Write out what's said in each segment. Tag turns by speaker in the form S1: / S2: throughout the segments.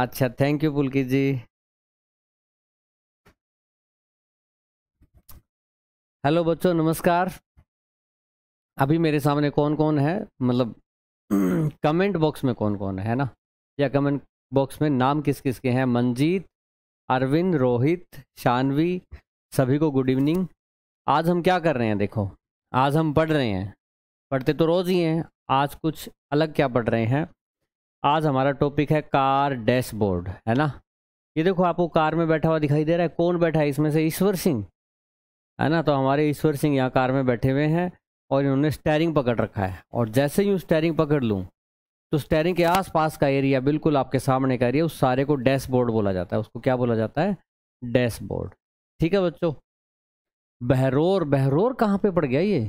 S1: अच्छा thank you Pulkit ji hello बच्चों नमस्कार अभी मेरे सामने कौन कौन है मतलब कमेंट बॉक्स
S2: में कौन कौन है ना या कमेंट बॉक्स में नाम किस किस के हैं मंजीत अरविंद रोहित शानवी सभी को गुड इवनिंग आज हम क्या कर रहे हैं देखो आज हम पढ़ रहे हैं पढ़ते तो रोज़ ही हैं आज कुछ अलग क्या पढ़ रहे हैं आज हमारा टॉपिक है कार डैशबोर्ड है ना ये देखो आपको कार में बैठा हुआ दिखाई दे रहा है कौन बैठा है इसमें से ईश्वर सिंह है ना तो हमारे ईश्वर सिंह यहाँ कार में बैठे हुए हैं और इन्होंने स्टेयरिंग पकड़ रखा है और जैसे ही स्टेयरिंग पकड़ लूँ तो स्टेयरिंग के आसपास का एरिया बिल्कुल आपके सामने का एरिया उस सारे को डैशबोर्ड बोला जाता है उसको क्या बोला जाता है डैशबोर्ड ठीक है बच्चों बहरोर बहरोर कहाँ पे पड़ गया ये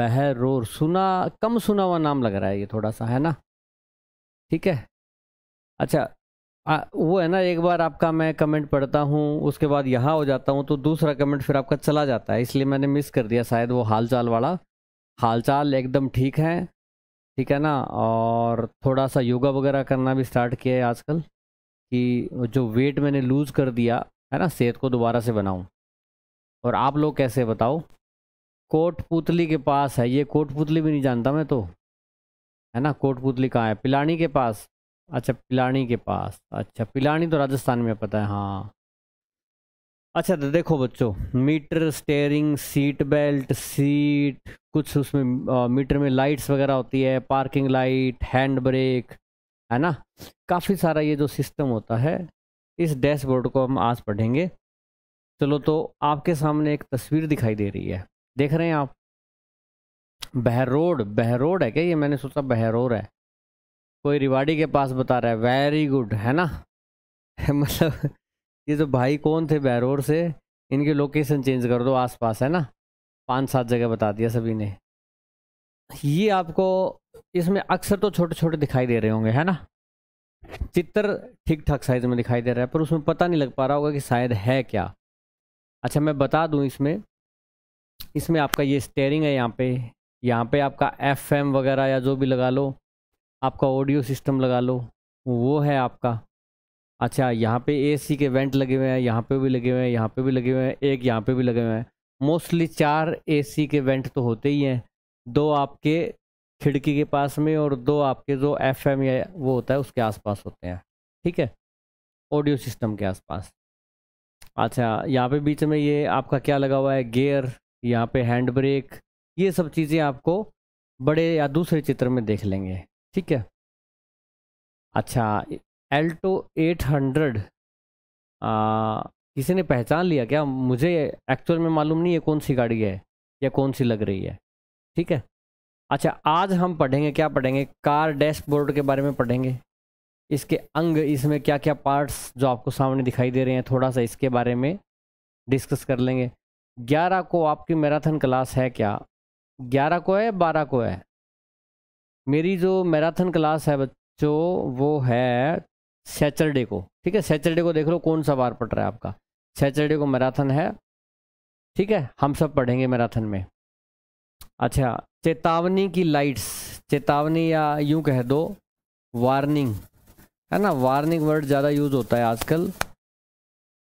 S2: बहरोर सुना कम सुना हुआ नाम लग रहा है ये थोड़ा सा है ना ठीक है अच्छा आ, वो है ना एक बार आपका मैं कमेंट पढ़ता हूँ उसके बाद यहाँ हो जाता हूँ तो दूसरा कमेंट फिर आपका चला जाता है इसलिए मैंने मिस कर दिया शायद वो हालचाल वाला हालचाल एकदम ठीक है ठीक है ना और थोड़ा सा योगा वगैरह करना भी स्टार्ट किया है आजकल कि जो वेट मैंने लूज़ कर दिया है ना सेहत को दोबारा से बनाऊँ और आप लोग कैसे बताओ कोट पुतली के पास है ये कोट पुतली भी नहीं जानता मैं तो है ना कोटपुतली कहाँ है पिलानी के पास अच्छा पिलानी के पास अच्छा पिलानी तो राजस्थान में पता है हाँ अच्छा तो देखो बच्चों meter steering seat belt seat कुछ उसमें आ, मीटर में लाइट्स वगैरह होती है पार्किंग लाइट हैंड ब्रेक है ना काफ़ी सारा ये जो सिस्टम होता है इस डैशबोर्ड को हम आज पढ़ेंगे चलो तो आपके सामने एक तस्वीर दिखाई दे रही है देख रहे हैं आप बहरोड बहरोड है क्या ये मैंने सोचा बहरोर है कोई रिवाड़ी के पास बता रहा है वेरी गुड है ना मतलब ये जो भाई कौन थे बहरोड़ से इनकी लोकेशन चेंज कर दो आसपास है ना पांच सात जगह बता दिया सभी ने ये आपको इसमें अक्सर तो छोटे छोटे दिखाई दे रहे होंगे है ना चित्र ठीक ठाक साइज में दिखाई दे रहा है पर उसमें पता नहीं लग पा रहा होगा कि शायद है क्या अच्छा मैं बता दूँ इसमें इसमें आपका ये स्टेयरिंग है यहाँ पे यहाँ पे आपका एफ वगैरह या जो भी लगा लो आपका ऑडियो सिस्टम लगा लो वो है आपका अच्छा यहाँ पे एसी के वेंट लगे हुए हैं यहाँ पे भी लगे हुए हैं यहाँ पे भी लगे हुए हैं एक यहाँ पे भी लगे हुए हैं मोस्टली चार ए के वेंट तो होते ही हैं दो आपके खिड़की के पास में और दो आपके जो एफ एम या वो होता है उसके आसपास होते हैं ठीक है ऑडियो सिस्टम के आसपास अच्छा यहाँ पे बीच में ये आपका क्या लगा हुआ है गेयर यहाँ पे हैंड ब्रेक ये सब चीज़ें आपको बड़े या दूसरे चित्र में देख लेंगे ठीक है अच्छा एल्टो 800 हंड्रेड किसी ने पहचान लिया क्या मुझे एक्चुअल में मालूम नहीं है कौन सी गाड़ी है या कौन सी लग रही है ठीक है अच्छा आज हम पढ़ेंगे क्या पढ़ेंगे कार डैशबोर्ड के बारे में पढ़ेंगे इसके अंग इसमें क्या क्या पार्ट्स जो आपको सामने दिखाई दे रहे हैं थोड़ा सा इसके बारे में डिस्कस कर लेंगे ग्यारह को आपकी मैराथन क्लास है क्या ग्यारह को है बारह को है मेरी जो मैराथन क्लास है बच्चों वो है सैटरडे को ठीक है सैटरडे को देख लो कौन सा बार पढ़ रहा है आपका सैटरडे को मैराथन है ठीक है हम सब पढ़ेंगे मैराथन में अच्छा चेतावनी की लाइट्स चेतावनी या यूं कह दो वार्निंग है ना वार्निंग वर्ड ज़्यादा यूज़ होता है आजकल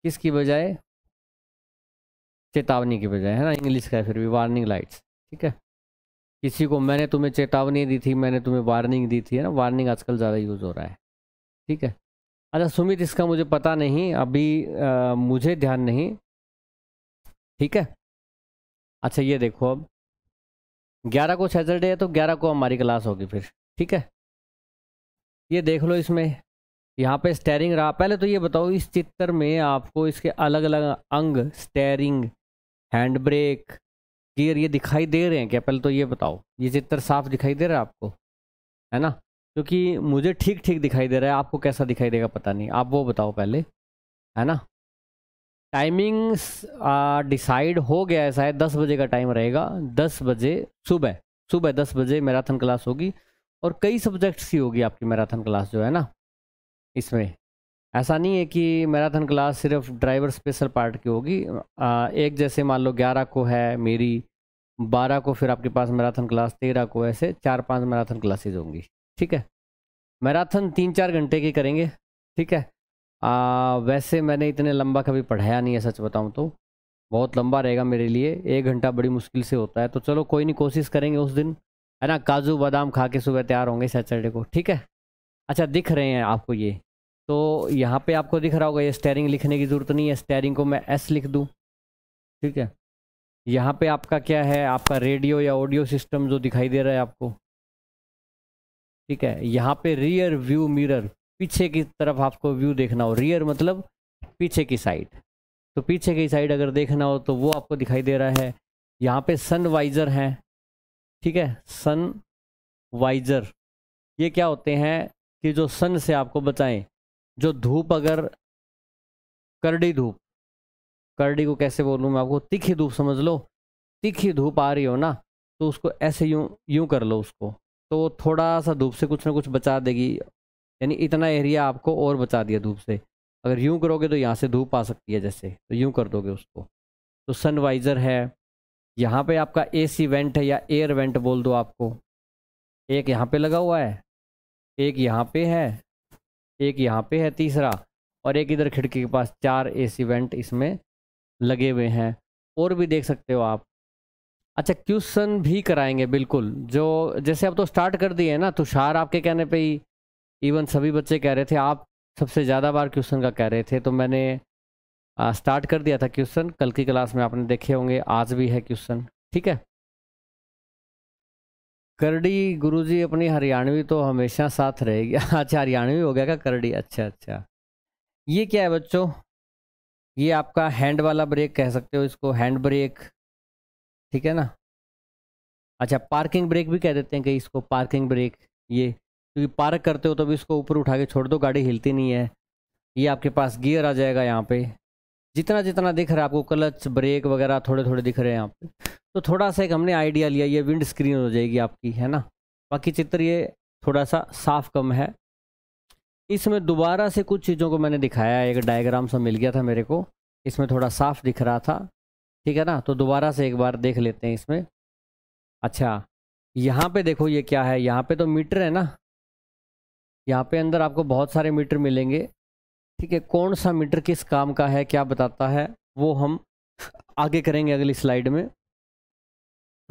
S2: किसकी बजाय चेतावनी की बजाय है ना इंग्लिश का है फिर भी वार्निंग लाइट्स ठीक है किसी को मैंने तुम्हें चेतावनी दी थी मैंने तुम्हें वार्निंग दी थी है ना वार्निंग आजकल ज़्यादा यूज़ हो रहा है ठीक है अच्छा सुमित इसका मुझे पता नहीं अभी आ, मुझे ध्यान नहीं ठीक है अच्छा ये देखो अब ग्यारह को सैटरडे है तो ग्यारह को हमारी क्लास होगी फिर ठीक है ये देख लो इसमें यहाँ पे स्टेयरिंग रहा पहले तो ये बताओ इस चित्र में आपको इसके अलग अलग अंग स्टेयरिंग हैंड ब्रेक क्लियर ये दिखाई दे रहे हैं क्या पहले तो ये बताओ ये चित्र साफ दिखाई दे रहा है आपको है ना क्योंकि मुझे ठीक ठीक दिखाई दे रहा है आपको कैसा दिखाई देगा पता नहीं आप वो बताओ पहले है ना टाइमिंग डिसाइड हो गया है शायद दस बजे का टाइम रहेगा दस बजे सुबह सुबह दस बजे मैराथन क्लास होगी और कई सब्जेक्ट्स की होगी आपकी मैराथन क्लास जो है ना इसमें ऐसा नहीं है कि मैराथन क्लास सिर्फ ड्राइवर स्पेशल पार्ट की होगी एक जैसे मान लो ग्यारह को है मेरी बारह को फिर आपके पास मैराथन क्लास तेरह को ऐसे चार पांच मैराथन क्लासेज होंगी ठीक है मैराथन तीन चार घंटे की करेंगे ठीक है आ, वैसे मैंने इतने लंबा कभी पढ़ाया नहीं है सच बताऊँ तो बहुत लंबा रहेगा मेरे लिए एक घंटा बड़ी मुश्किल से होता है तो चलो कोई नहीं कोशिश करेंगे उस दिन है ना काजू बादाम खा के सुबह तैयार होंगे सैटरडे को ठीक है अच्छा दिख रहे हैं आपको ये तो यहाँ पे आपको दिख रहा होगा ये स्टेयरिंग लिखने की ज़रूरत नहीं है स्टेयरिंग को मैं एस लिख दूँ ठीक है यहाँ पे आपका क्या है आपका रेडियो या ऑडियो सिस्टम जो दिखाई दे रहा है आपको ठीक है यहाँ पे रियर व्यू मिरर पीछे की तरफ आपको व्यू देखना हो रियर मतलब पीछे की साइड तो पीछे की साइड अगर देखना हो तो वो आपको दिखाई दे रहा है यहाँ पे सन वाइजर है ठीक है सन वाइजर ये क्या होते हैं कि जो सन से आपको बताएं जो धूप अगर करड़ी धूप करडी को कैसे बोलूँ मैं आपको तीखी धूप समझ लो तीखी धूप आ रही हो ना तो उसको ऐसे यूँ यूँ कर लो उसको तो वो थोड़ा सा धूप से कुछ ना कुछ बचा देगी यानी इतना एरिया आपको और बचा दिया धूप से अगर यूँ करोगे तो यहाँ से धूप आ सकती है जैसे तो यूँ कर दोगे उसको तो सनवाइज़र है यहाँ पे आपका ए सी वेंट है या एयर वेंट बोल दो आपको एक यहाँ पे लगा हुआ है एक यहाँ पे है एक यहाँ पे है तीसरा और एक इधर खिड़की के पास चार ए सी वेंट इसमें लगे हुए हैं और भी देख सकते हो आप अच्छा क्वेश्चन भी कराएंगे बिल्कुल जो जैसे आप तो स्टार्ट कर दिए ना तुषार आपके कहने पे ही इवन सभी बच्चे कह रहे थे आप सबसे ज़्यादा बार क्वेश्चन का कह रहे थे तो मैंने आ, स्टार्ट कर दिया था क्वेश्चन कल की क्लास में आपने देखे होंगे आज भी है क्वेश्चन ठीक है करडी गुरुजी अपनी हरियाणवी तो हमेशा साथ रहेगी अच्छा हरियाणवी हो गया क्या करडी अच्छा अच्छा ये क्या है बच्चों ये आपका हैंड वाला ब्रेक कह सकते हो इसको हैंड ब्रेक ठीक है ना अच्छा पार्किंग ब्रेक भी कह देते हैं कि इसको पार्किंग ब्रेक ये क्योंकि तो पार्क करते हो तो भी इसको ऊपर उठा के छोड़ दो गाड़ी हिलती नहीं है ये आपके पास गियर आ जाएगा यहाँ पे जितना जितना दिख रहा है आपको क्लच ब्रेक वगैरह थोड़े थोड़े दिख रहे हैं यहाँ पे तो थोड़ा सा एक हमने आइडिया लिया ये विंड स्क्रीन हो जाएगी आपकी है ना बाकी चित्र ये थोड़ा सा साफ कम है इसमें दोबारा से कुछ चीज़ों को मैंने दिखाया एक डायग्राम सा मिल गया था मेरे को इसमें थोड़ा साफ दिख रहा था ठीक है ना तो दोबारा से एक बार देख लेते हैं इसमें अच्छा यहाँ पे देखो ये क्या है यहाँ पे तो मीटर है ना यहाँ पे अंदर आपको बहुत सारे मीटर मिलेंगे ठीक है कौन सा मीटर किस काम का है क्या बताता है वो हम आगे करेंगे अगली स्लाइड में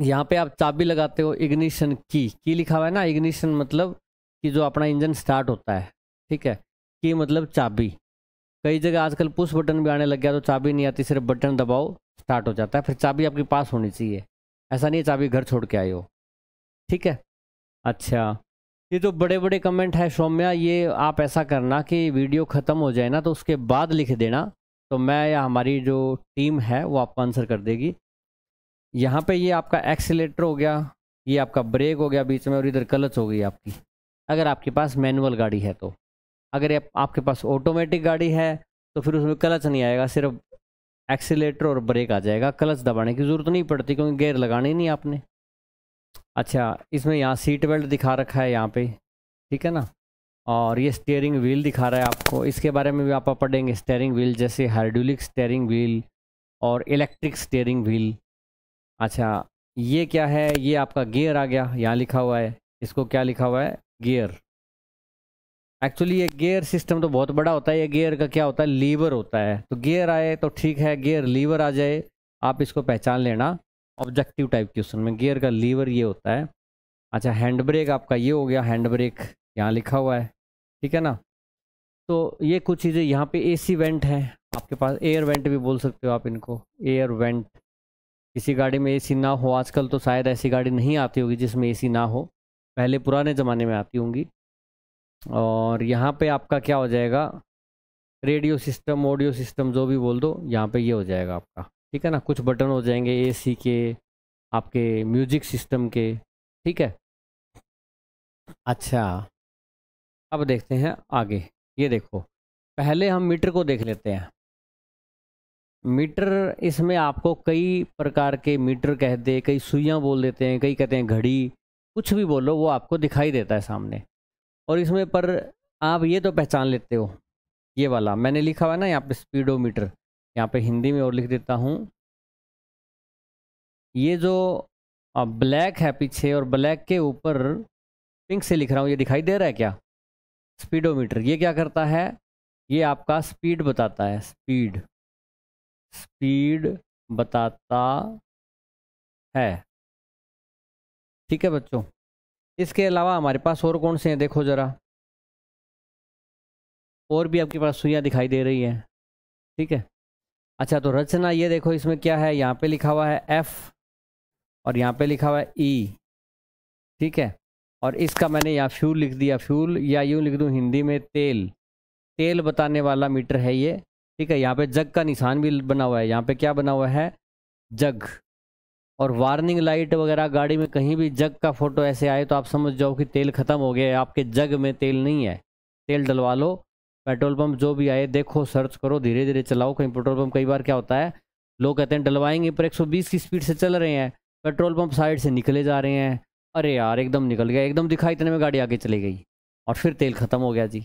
S2: यहाँ पे आप चाबी लगाते हो इग्निशन की की लिखा हुआ है ना इग्निशन मतलब कि जो अपना इंजन स्टार्ट होता है ठीक है कि मतलब चाबी कई जगह आजकल पुश बटन भी आने लग गया तो चाबी नहीं आती सिर्फ बटन दबाओ स्टार्ट हो जाता है फिर चाबी आपके पास होनी चाहिए ऐसा नहीं है चाबी घर छोड़ के आए हो ठीक है अच्छा ये जो तो बड़े बड़े कमेंट है सौम्या ये आप ऐसा करना कि वीडियो ख़त्म हो जाए ना तो उसके बाद लिख देना तो मैं या हमारी जो टीम है वो आपको आंसर कर देगी यहाँ पे ये आपका एक्सीटर हो गया ये आपका ब्रेक हो गया बीच में और इधर क्लच हो गई आपकी अगर आपके पास मैनुअल गाड़ी है तो अगर आप, आपके पास ऑटोमेटिक गाड़ी है तो फिर उसमें क्लच नहीं आएगा सिर्फ एक्सीटर और ब्रेक आ जाएगा क्लच दबाने की ज़रूरत नहीं पड़ती क्योंकि गेयर लगानी नहीं आपने अच्छा इसमें यहाँ सीट बेल्ट दिखा रखा है यहाँ पे ठीक है ना और ये स्टेयरिंग व्हील दिखा रहा है आपको इसके बारे में भी आप पढ़ेंगे स्टेयरिंग व्हील जैसे हाइड्रोलिक स्टेयरिंग व्हील और इलेक्ट्रिक स्टेयरिंग व्हील अच्छा ये क्या है ये आपका गियर आ गया यहाँ लिखा हुआ है इसको क्या लिखा हुआ है गियर एक्चुअली ये गेयर सिस्टम तो बहुत बड़ा होता है ये गेयर का क्या होता है लीवर होता है तो गेयर आए तो ठीक है गेयर लीवर आ जाए आप इसको पहचान लेना ऑब्जेक्टिव टाइप क्वेश्चन में गेयर का लीवर ये होता है अच्छा हैंड ब्रेक आपका ये हो गया हैंड ब्रेक यहाँ लिखा हुआ है ठीक है ना तो ये कुछ चीज़ें यहाँ पे एसी वेंट है आपके पास एयर वेंट भी बोल सकते हो आप इनको एयर वेंट किसी गाड़ी में एसी ना हो आजकल तो शायद ऐसी गाड़ी नहीं आती होगी जिसमें एसी ना हो पहले पुराने ज़माने में आती होंगी और यहाँ पे आपका क्या हो जाएगा रेडियो सिस्टम ऑडियो सिस्टम जो भी बोल दो यहाँ पे ये यह हो जाएगा आपका ठीक है ना कुछ बटन हो जाएंगे एसी के आपके
S1: म्यूजिक सिस्टम के ठीक है अच्छा अब देखते हैं आगे ये देखो पहले हम मीटर को देख लेते हैं
S2: मीटर इसमें आपको कई प्रकार के मीटर कहते हैं कई सुइयाँ बोल देते हैं कई कहते हैं घड़ी कुछ भी बोलो वो आपको दिखाई देता है सामने और इसमें पर आप ये तो पहचान लेते हो ये वाला मैंने लिखा हुआ है ना यहाँ पे स्पीडोमीटर यहाँ पे हिंदी में और लिख देता हूँ ये जो ब्लैक है पीछे और ब्लैक के ऊपर पिंक से लिख रहा हूँ ये दिखाई दे रहा है क्या
S1: स्पीडोमीटर ये क्या करता है ये आपका स्पीड बताता है स्पीड स्पीड बताता है ठीक है बच्चों इसके अलावा हमारे पास और कौन से हैं देखो ज़रा और भी आपके पास सुइयाँ दिखाई दे रही हैं ठीक है
S2: अच्छा तो रचना ये देखो इसमें क्या है यहाँ पे लिखा हुआ है एफ़ और यहाँ पे लिखा हुआ है ई e। ठीक है और इसका मैंने यहाँ फ्यूल लिख दिया फ्यूल या यूँ लिख दूँ हिंदी में तेल तेल बताने वाला मीटर है ये ठीक है यहाँ पे जग का निशान भी बना हुआ है यहाँ पे क्या बना हुआ है जग और वार्निंग लाइट वगैरह गाड़ी में कहीं भी जग का फोटो ऐसे आए तो आप समझ जाओ कि तेल ख़त्म हो गया है आपके जग में तेल नहीं है तेल डलवा लो पेट्रोल पंप जो भी आए देखो सर्च करो धीरे धीरे चलाओ कहीं पेट्रोल पंप कई बार क्या होता है लोग कहते हैं डलवाएंगे पर 120 की स्पीड से चल रहे हैं पेट्रोल पंप साइड से निकले जा रहे हैं अरे यार एकदम निकल गया एकदम दिखा इतने में गाड़ी आगे चली गई और फिर तेल ख़त्म हो गया जी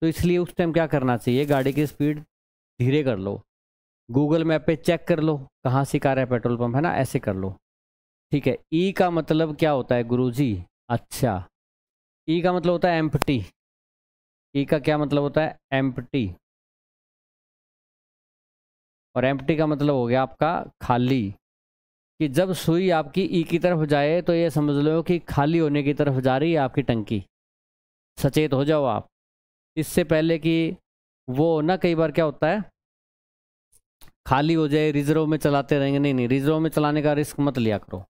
S2: तो इसलिए उस टाइम क्या करना चाहिए गाड़ी की स्पीड धीरे कर लो गूगल मैप पे चेक कर लो कहाँ से कह रहा है पेट्रोल पंप है ना ऐसे कर लो ठीक है ई e का मतलब क्या होता है गुरुजी अच्छा ई e का मतलब होता है एम्पटी
S1: ई e का क्या मतलब होता है एम्पटी और एम्पटी का मतलब हो गया आपका खाली कि जब सुई आपकी ई की तरफ
S2: जाए तो ये समझ लो कि खाली होने की तरफ जा रही है आपकी टंकी सचेत हो जाओ आप इससे पहले कि वो ना कई बार क्या होता है खाली हो जाए रिजर्व में चलाते रहेंगे नहीं नहीं रिजर्व में चलाने का रिस्क मत लिया करो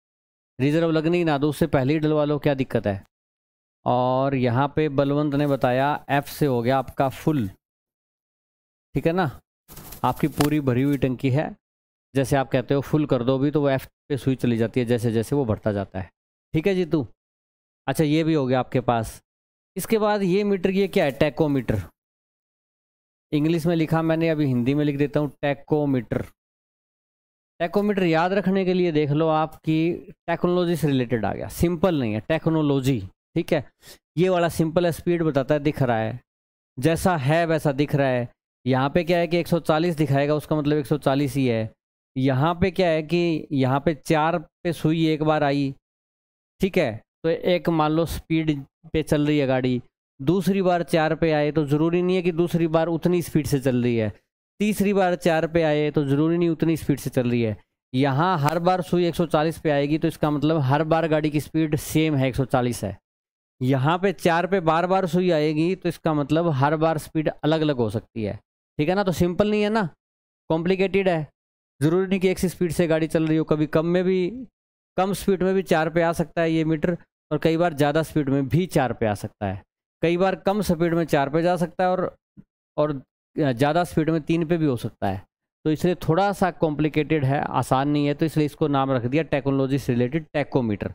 S2: रिजर्व लगने ही ना दो उससे पहले ही डलवा लो क्या दिक्कत है और यहाँ पे बलवंत ने बताया एफ से हो गया आपका फुल ठीक है ना आपकी पूरी भरी हुई टंकी है जैसे आप कहते हो फुल कर दो भी तो वो एफ पे सुई चली जाती है जैसे जैसे वो बढ़ता जाता है ठीक है जीतू अच्छा ये भी हो गया आपके पास इसके बाद ये मीटर ये क्या है टैकोमीटर इंग्लिश में लिखा मैंने अभी हिंदी में लिख देता हूँ टैकोमीटर टैकोमीटर याद रखने के लिए देख लो आप कि टेक्नोलॉजी से रिलेटेड आ गया सिंपल नहीं है टेक्नोलॉजी ठीक है ये वाला सिंपल है स्पीड बताता है दिख रहा है जैसा है वैसा दिख रहा है यहाँ पे क्या है कि 140 दिखाएगा उसका मतलब 140 ही है यहाँ पे क्या है कि यहाँ पे चार पे सुई एक बार आई ठीक है तो एक मान लो स्पीड पे चल रही है गाड़ी दूसरी बार चार पे आए तो ज़रूरी नहीं है कि दूसरी बार उतनी स्पीड से चल रही है तीसरी बार चार पे आए तो ज़रूरी नहीं उतनी स्पीड से चल रही है यहाँ हर बार सुई 140 पे आएगी तो इसका मतलब हर बार गाड़ी की स्पीड सेम है 140 है यहाँ पे चार पे बार बार सुई आएगी तो इसका मतलब हर बार स्पीड अलग अलग हो सकती है ठीक है ना तो सिंपल नहीं है ना कॉम्प्लिकेटेड है ज़रूरी नहीं कि एक सी स्पीड से गाड़ी चल रही हो कभी कम में भी कम स्पीड में भी चार पे आ सकता है ये मीटर और कई बार ज़्यादा स्पीड में भी चार पे आ सकता है कई बार कम स्पीड में चार पे जा सकता है और और ज़्यादा स्पीड में तीन पे भी हो सकता है तो इसलिए थोड़ा सा कॉम्प्लिकेटेड है आसान नहीं है तो इसलिए इसको नाम रख दिया टेक्नोलॉजी से रिलेटेड टेकोमीटर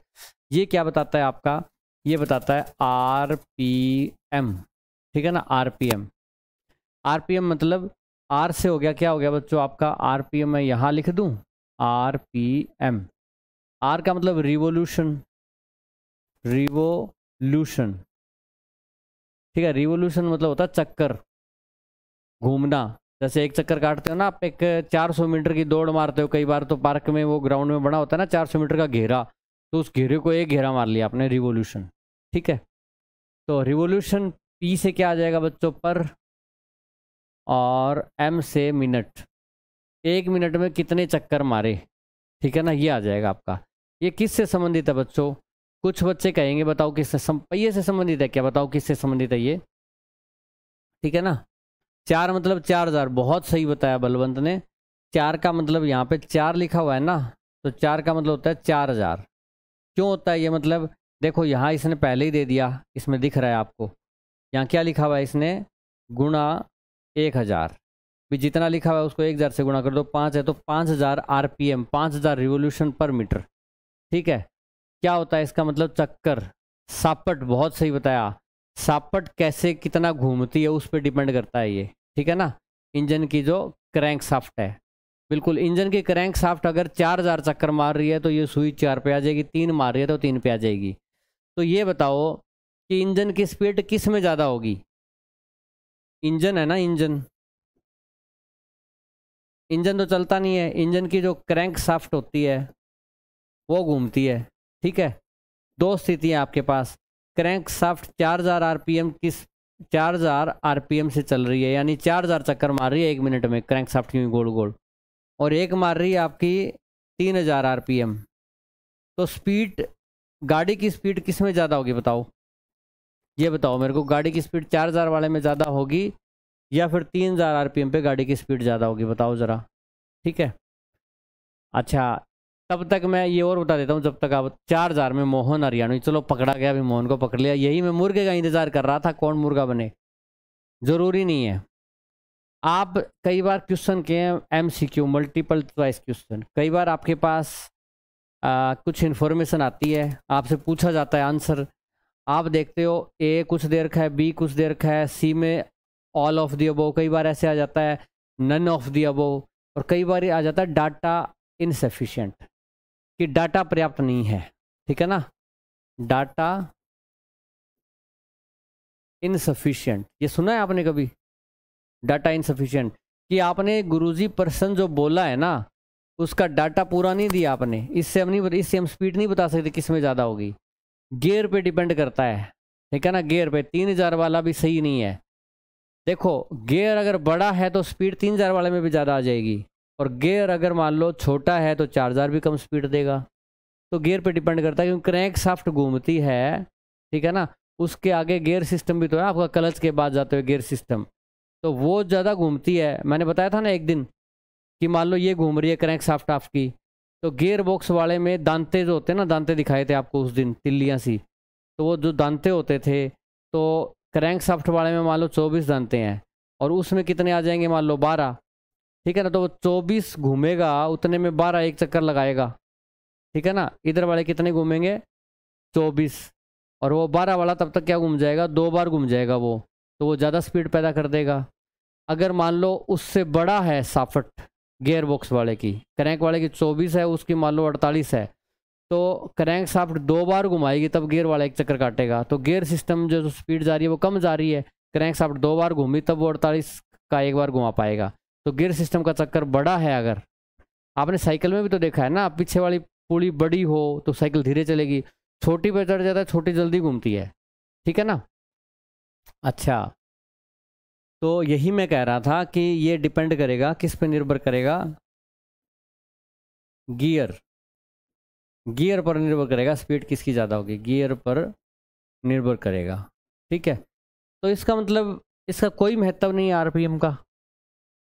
S2: ये क्या बताता है आपका ये बताता है आर पी एम ठीक है ना R P M R P M मतलब आर से हो गया क्या हो गया बच्चों आपका आर पी एम मैं यहाँ लिख दूँ आर पी एम आर का मतलब
S1: रिवोल्यूशन रिवोल्यूशन ठीक है रिवोल्यूशन मतलब होता है चक्कर घूमना जैसे एक चक्कर काटते हो ना आप एक
S2: 400 मीटर की दौड़ मारते हो कई बार तो पार्क में वो ग्राउंड में बना होता है ना 400 मीटर का घेरा तो उस घेरे को एक घेरा मार लिया आपने रिवोल्यूशन ठीक है तो रिवोल्यूशन पी से क्या आ जाएगा बच्चों पर और एम से मिनट एक मिनट में कितने चक्कर मारे ठीक है ना ये आ जाएगा आपका ये किस से संबंधित है बच्चों कुछ बच्चे कहेंगे बताओ किससे पहिए से संबंधित है क्या बताओ किससे संबंधित है ये ठीक है ना चार मतलब चार हजार बहुत सही बताया बलवंत ने चार का मतलब यहाँ पे चार लिखा हुआ है ना तो चार का मतलब होता है चार हजार क्यों होता है ये मतलब देखो यहाँ इसने पहले ही दे दिया इसमें दिख रहा है आपको यहाँ क्या लिखा हुआ है इसने गुणा एक हज़ार भी जितना लिखा हुआ है उसको एक हज़ार से गुणा कर दो पाँच है तो पाँच हज़ार आर पी एम पाँच हज़ार रिवोल्यूशन पर मीटर ठीक है क्या होता है इसका मतलब चक्कर सापट बहुत सही बताया सापट कैसे कितना घूमती है उस पर डिपेंड करता है ये ठीक है ना इंजन की जो क्रैंक साफ्ट है बिल्कुल इंजन की क्रैंक साफ्ट अगर चार हज़ार चक्कर मार रही है तो ये सुई चार पे आ जाएगी तीन
S1: मार रही है तो तीन पे आ जाएगी तो ये बताओ कि इंजन की स्पीड किस में ज़्यादा होगी इंजन है ना इंजन इंजन तो चलता नहीं है इंजन की जो क्रैंक साफ्ट होती है वो घूमती है
S2: ठीक है दो स्थितियाँ आपके पास क्रैंक साफ्ट चार हज़ार आर किस चार हज़ार आर से चल रही है यानी चार हज़ार चक्कर मार रही है एक मिनट में क्रैंक साफ्ट की गोल गोल और एक मार रही है आपकी तीन हज़ार आर तो स्पीड गाड़ी की स्पीड किस में ज़्यादा होगी बताओ ये बताओ मेरे को गाड़ी की स्पीड चार हज़ार वाले में ज़्यादा होगी या फिर तीन हज़ार आर पे गाड़ी की स्पीड ज़्यादा होगी बताओ ज़रा ठीक है अच्छा तब तक मैं ये और बता देता हूँ जब तक आप चार हजार में मोहन हरियाणवी चलो पकड़ा गया अभी मोहन को पकड़ लिया यही मैं मुर्गे का इंतजार कर रहा था कौन मुर्गा बने जरूरी नहीं है आप कई बार क्वेश्चन के M C Q multiple choice question कई बार आपके पास आ, कुछ इन्फॉर्मेशन आती है आपसे पूछा जाता है आंसर आप देखते हो ए कुछ देर का है बी कुछ देर का है सी में ऑल ऑफ दी अबो कई बार ऐसे आ जाता है नन ऑफ दी अबो
S1: और कई बार आ जाता है डाटा इनसेफिशेंट कि डाटा पर्याप्त नहीं है ठीक है ना डाटा इनसफिशियंट
S2: ये सुना है आपने कभी डाटा इनसफिशियंट कि आपने गुरुजी पर्सन जो बोला है ना उसका डाटा पूरा नहीं दिया आपने इससे हम नहीं इससे हम स्पीड नहीं बता सकते किस में ज़्यादा होगी गेयर पे डिपेंड करता है ठीक है ना गेयर पे तीन हज़ार वाला भी सही नहीं है देखो गेयर अगर बड़ा है तो स्पीड तीन हज़ार वाले में भी ज़्यादा आ जाएगी और गेयर अगर मान लो छोटा है तो चार्जर भी कम स्पीड देगा तो गेयर पे डिपेंड करता है क्योंकि क्रैंक साफ्ट घूमती है ठीक है ना उसके आगे गेयर सिस्टम भी तो है आपका क्लच के बाद जाते हुए गेयर सिस्टम तो वो ज़्यादा घूमती है मैंने बताया था ना एक दिन कि मान लो ये घूम रही है क्रैंक साफ्ट आपकी तो गेयर बॉक्स वाले में दांते जो होते हैं ना दांते दिखाए थे आपको उस दिन तिल्लियाँ सी तो वो जो दांते होते थे तो क्रैंक साफ्ट वाले में मान लो चौबीस दांते हैं और उसमें कितने आ जाएंगे मान लो बारह ठीक है ना तो चौबीस घूमेगा उतने में बारह एक चक्कर लगाएगा ठीक है ना इधर वाले कितने घूमेंगे चौबीस और वो बारह वाला तब तक क्या घूम जाएगा दो बार घूम जाएगा वो तो वो ज़्यादा स्पीड पैदा कर देगा अगर मान लो उससे बड़ा है साफट गेयर बॉक्स वाले की क्रैंक वाले की चौबीस है उसकी मान लो अड़तालीस है तो क्रैंक साफ्ट दो बार घुमाएगी तब गेयर वाला एक चक्कर काटेगा तो गेयर सिस्टम जो स्पीड जा रही है वो कम जा रही है क्रैंक साफ्ट दो बार घूमी तब वो अड़तालीस का एक बार घुमा पाएगा तो गियर सिस्टम का चक्कर बड़ा है अगर आपने साइकिल में भी तो देखा है ना पीछे वाली पूड़ी बड़ी हो तो साइकिल धीरे चलेगी छोटी पर चढ़ जाता है छोटी जल्दी घूमती है ठीक है ना
S1: अच्छा तो यही मैं कह रहा था कि ये डिपेंड करेगा किस पे निर्भर करेगा गियर गियर पर निर्भर करेगा स्पीड किसकी ज़्यादा होगी गियर पर निर्भर करेगा ठीक है तो इसका
S2: मतलब इसका कोई महत्व नहीं आरपीएम का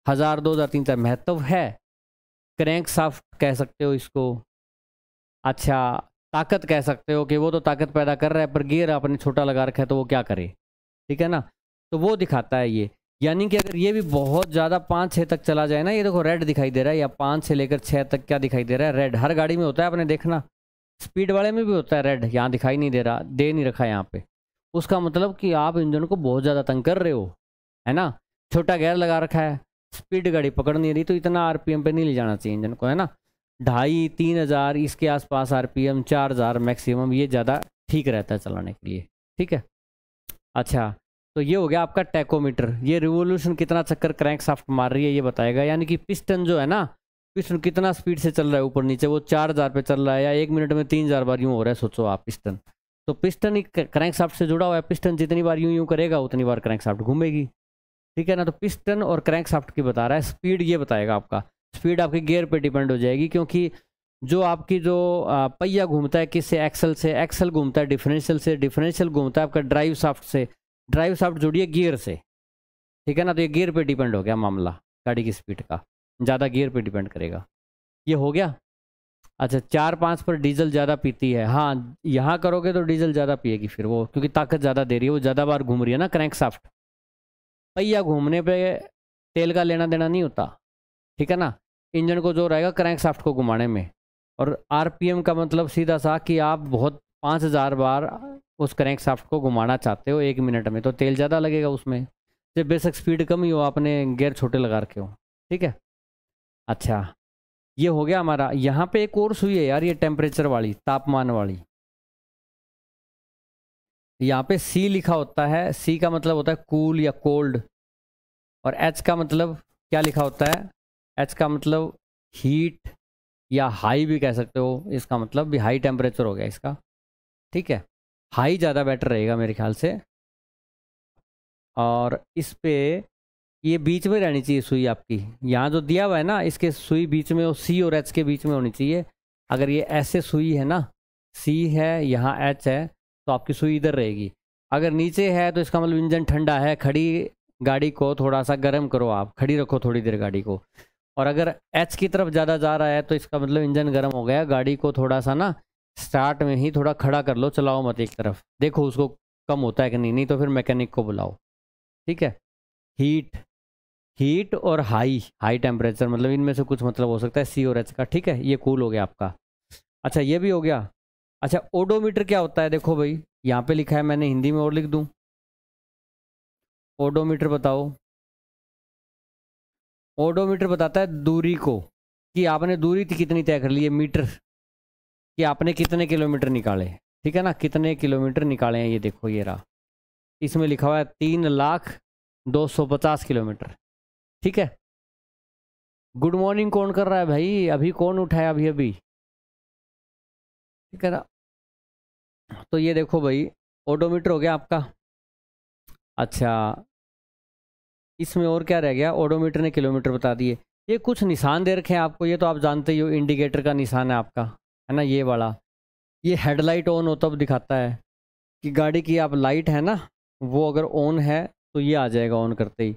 S2: हज़ार दो हज़ार तीन हज़ार महत्व है क्रैंक साफ्ट कह सकते हो इसको अच्छा ताकत कह सकते हो कि वो तो ताकत पैदा कर रहा है पर गियर आपने छोटा लगा रखा है तो वो क्या करे ठीक है ना तो वो दिखाता है ये यानी कि अगर ये भी बहुत ज़्यादा पाँच छः तक चला जाए ना ये देखो रेड दिखाई दे रहा है या पाँच से लेकर छः तक क्या दिखाई दे रहा है रेड हर गाड़ी में होता है आपने देखना स्पीड वाले में भी होता है रेड यहाँ दिखाई नहीं दे रहा दे नहीं रखा यहाँ पे उसका मतलब कि आप इंजन को बहुत ज़्यादा तंग कर रहे हो है ना छोटा गेयर लगा रखा है स्पीड गाड़ी पकड़ नहीं रही तो इतना आरपीएम पे नहीं ले जाना चाहिए इंजन को है ना ढाई तीन हज़ार इसके आसपास आरपीएम चार हज़ार मैक्सिमम ये ज़्यादा ठीक रहता है चलाने के लिए ठीक है अच्छा तो ये हो गया आपका टैकोमीटर ये रिवोल्यूशन कितना चक्कर क्रैंक साफ्ट मार रही है ये बताएगा यानी कि पिस्टन जो है ना पिस्टन कितना स्पीड से चल रहा है ऊपर नीचे वो चार हज़ार पे चल रहा है या एक मिनट में तीन हज़ार बार यूँ हो रहा है सोचो आप पिस्टन तो पिस्टन ही क्रैंक साफ्ट से जुड़ा हुआ है पिस्टन जितनी बार यूँ यूँ करेगा उतनी बार क्रैंक साफ्ट घूमेगी ठीक है ना तो पिस्टन और क्रैंक साफ्ट की बता रहा है स्पीड ये बताएगा आपका स्पीड आपके गेयर पे डिपेंड हो जाएगी क्योंकि जो आपकी जो पहिया घूमता है किससे एक्सल से एक्सल घूमता है डिफरेंशियल से डिफरेंशियल घूमता है आपका ड्राइव साफ्ट से ड्राइव साफ्ट जुड़िए गियर से ठीक है ना तो ये गियर पे डिपेंड हो गया मामला गाड़ी की स्पीड का ज़्यादा गियर पे डिपेंड करेगा ये हो गया अच्छा चार पाँच पर डीजल ज़्यादा पीती है हाँ यहाँ करोगे तो डीजल ज़्यादा पिएगी फिर वो क्योंकि ताकत ज़्यादा दे रही है वो ज़्यादा बार घूम रही है ना क्रैंक साफ्ट पहिया घूमने पे तेल का लेना देना नहीं होता ठीक है ना इंजन को जो रहेगा क्रैंक साफ्ट को घुमाने में और आरपीएम का मतलब सीधा सा कि आप बहुत पाँच हज़ार बार उस क्रैंक साफ्ट को घुमाना चाहते हो एक मिनट में तो तेल ज़्यादा लगेगा उसमें जब बेशक स्पीड कम ही हो आपने गेयर छोटे लगा रखे हो ठीक है अच्छा ये हो गया हमारा यहाँ पे एक कोर्स हुई है यार ये टेम्परेचर वाली तापमान वाली यहाँ पे सी लिखा होता है सी का मतलब होता है कूल या कोल्ड और एच का मतलब क्या लिखा होता है एच का मतलब हीट या हाई भी कह सकते हो इसका मतलब भी हाई टेम्परेचर हो गया इसका ठीक है हाई ज़्यादा बेटर रहेगा मेरे ख्याल से और इस पर ये बीच में रहनी चाहिए सुई आपकी यहाँ जो दिया हुआ है ना इसके सुई बीच में और सी और एच के बीच में होनी चाहिए अगर ये ऐसे सुई है ना सी है यहाँ एच है तो आपकी सुई इधर रहेगी अगर नीचे है तो इसका मतलब इंजन ठंडा है खड़ी गाड़ी को थोड़ा सा गर्म करो आप खड़ी रखो थोड़ी देर गाड़ी को और अगर एच की तरफ ज़्यादा जा रहा है तो इसका मतलब इंजन गर्म हो गया गाड़ी को थोड़ा सा ना स्टार्ट में ही थोड़ा खड़ा कर लो चलाओ मत एक तरफ देखो उसको कम होता है कि नहीं नहीं तो फिर मैकेनिक को बुलाओ ठीक है हीट हीट और हाई हाई टेम्परेचर मतलब इनमें से कुछ मतलब हो सकता है सी और एच का ठीक है ये कूल हो गया आपका अच्छा ये भी हो गया अच्छा ओडोमीटर क्या होता है देखो भाई यहाँ पे लिखा है मैंने हिंदी में और लिख दूँ ओडोमीटर बताओ ओडोमीटर बताता है दूरी को कि आपने दूरी कितनी तय कर ली है मीटर कि आपने कितने किलोमीटर निकाले ठीक है ना कितने किलोमीटर निकाले हैं ये देखो ये रहा इसमें लिखा हुआ है तीन
S1: लाख दो सौ पचास किलोमीटर ठीक है गुड मॉर्निंग कौन कर रहा है भाई अभी कौन उठाया अभी अभी ठीक है ना तो ये देखो भाई ओडोमीटर हो गया आपका अच्छा
S2: इसमें और क्या रह गया ओडोमीटर ने किलोमीटर बता दिए ये कुछ निशान दे रखे हैं आपको ये तो आप जानते ही हो इंडिकेटर का निशान है आपका है ना ये वाला ये हेडलाइट ऑन हो तब तो दिखाता है कि गाड़ी की आप लाइट है ना वो अगर ऑन है तो ये आ जाएगा ऑन करते ही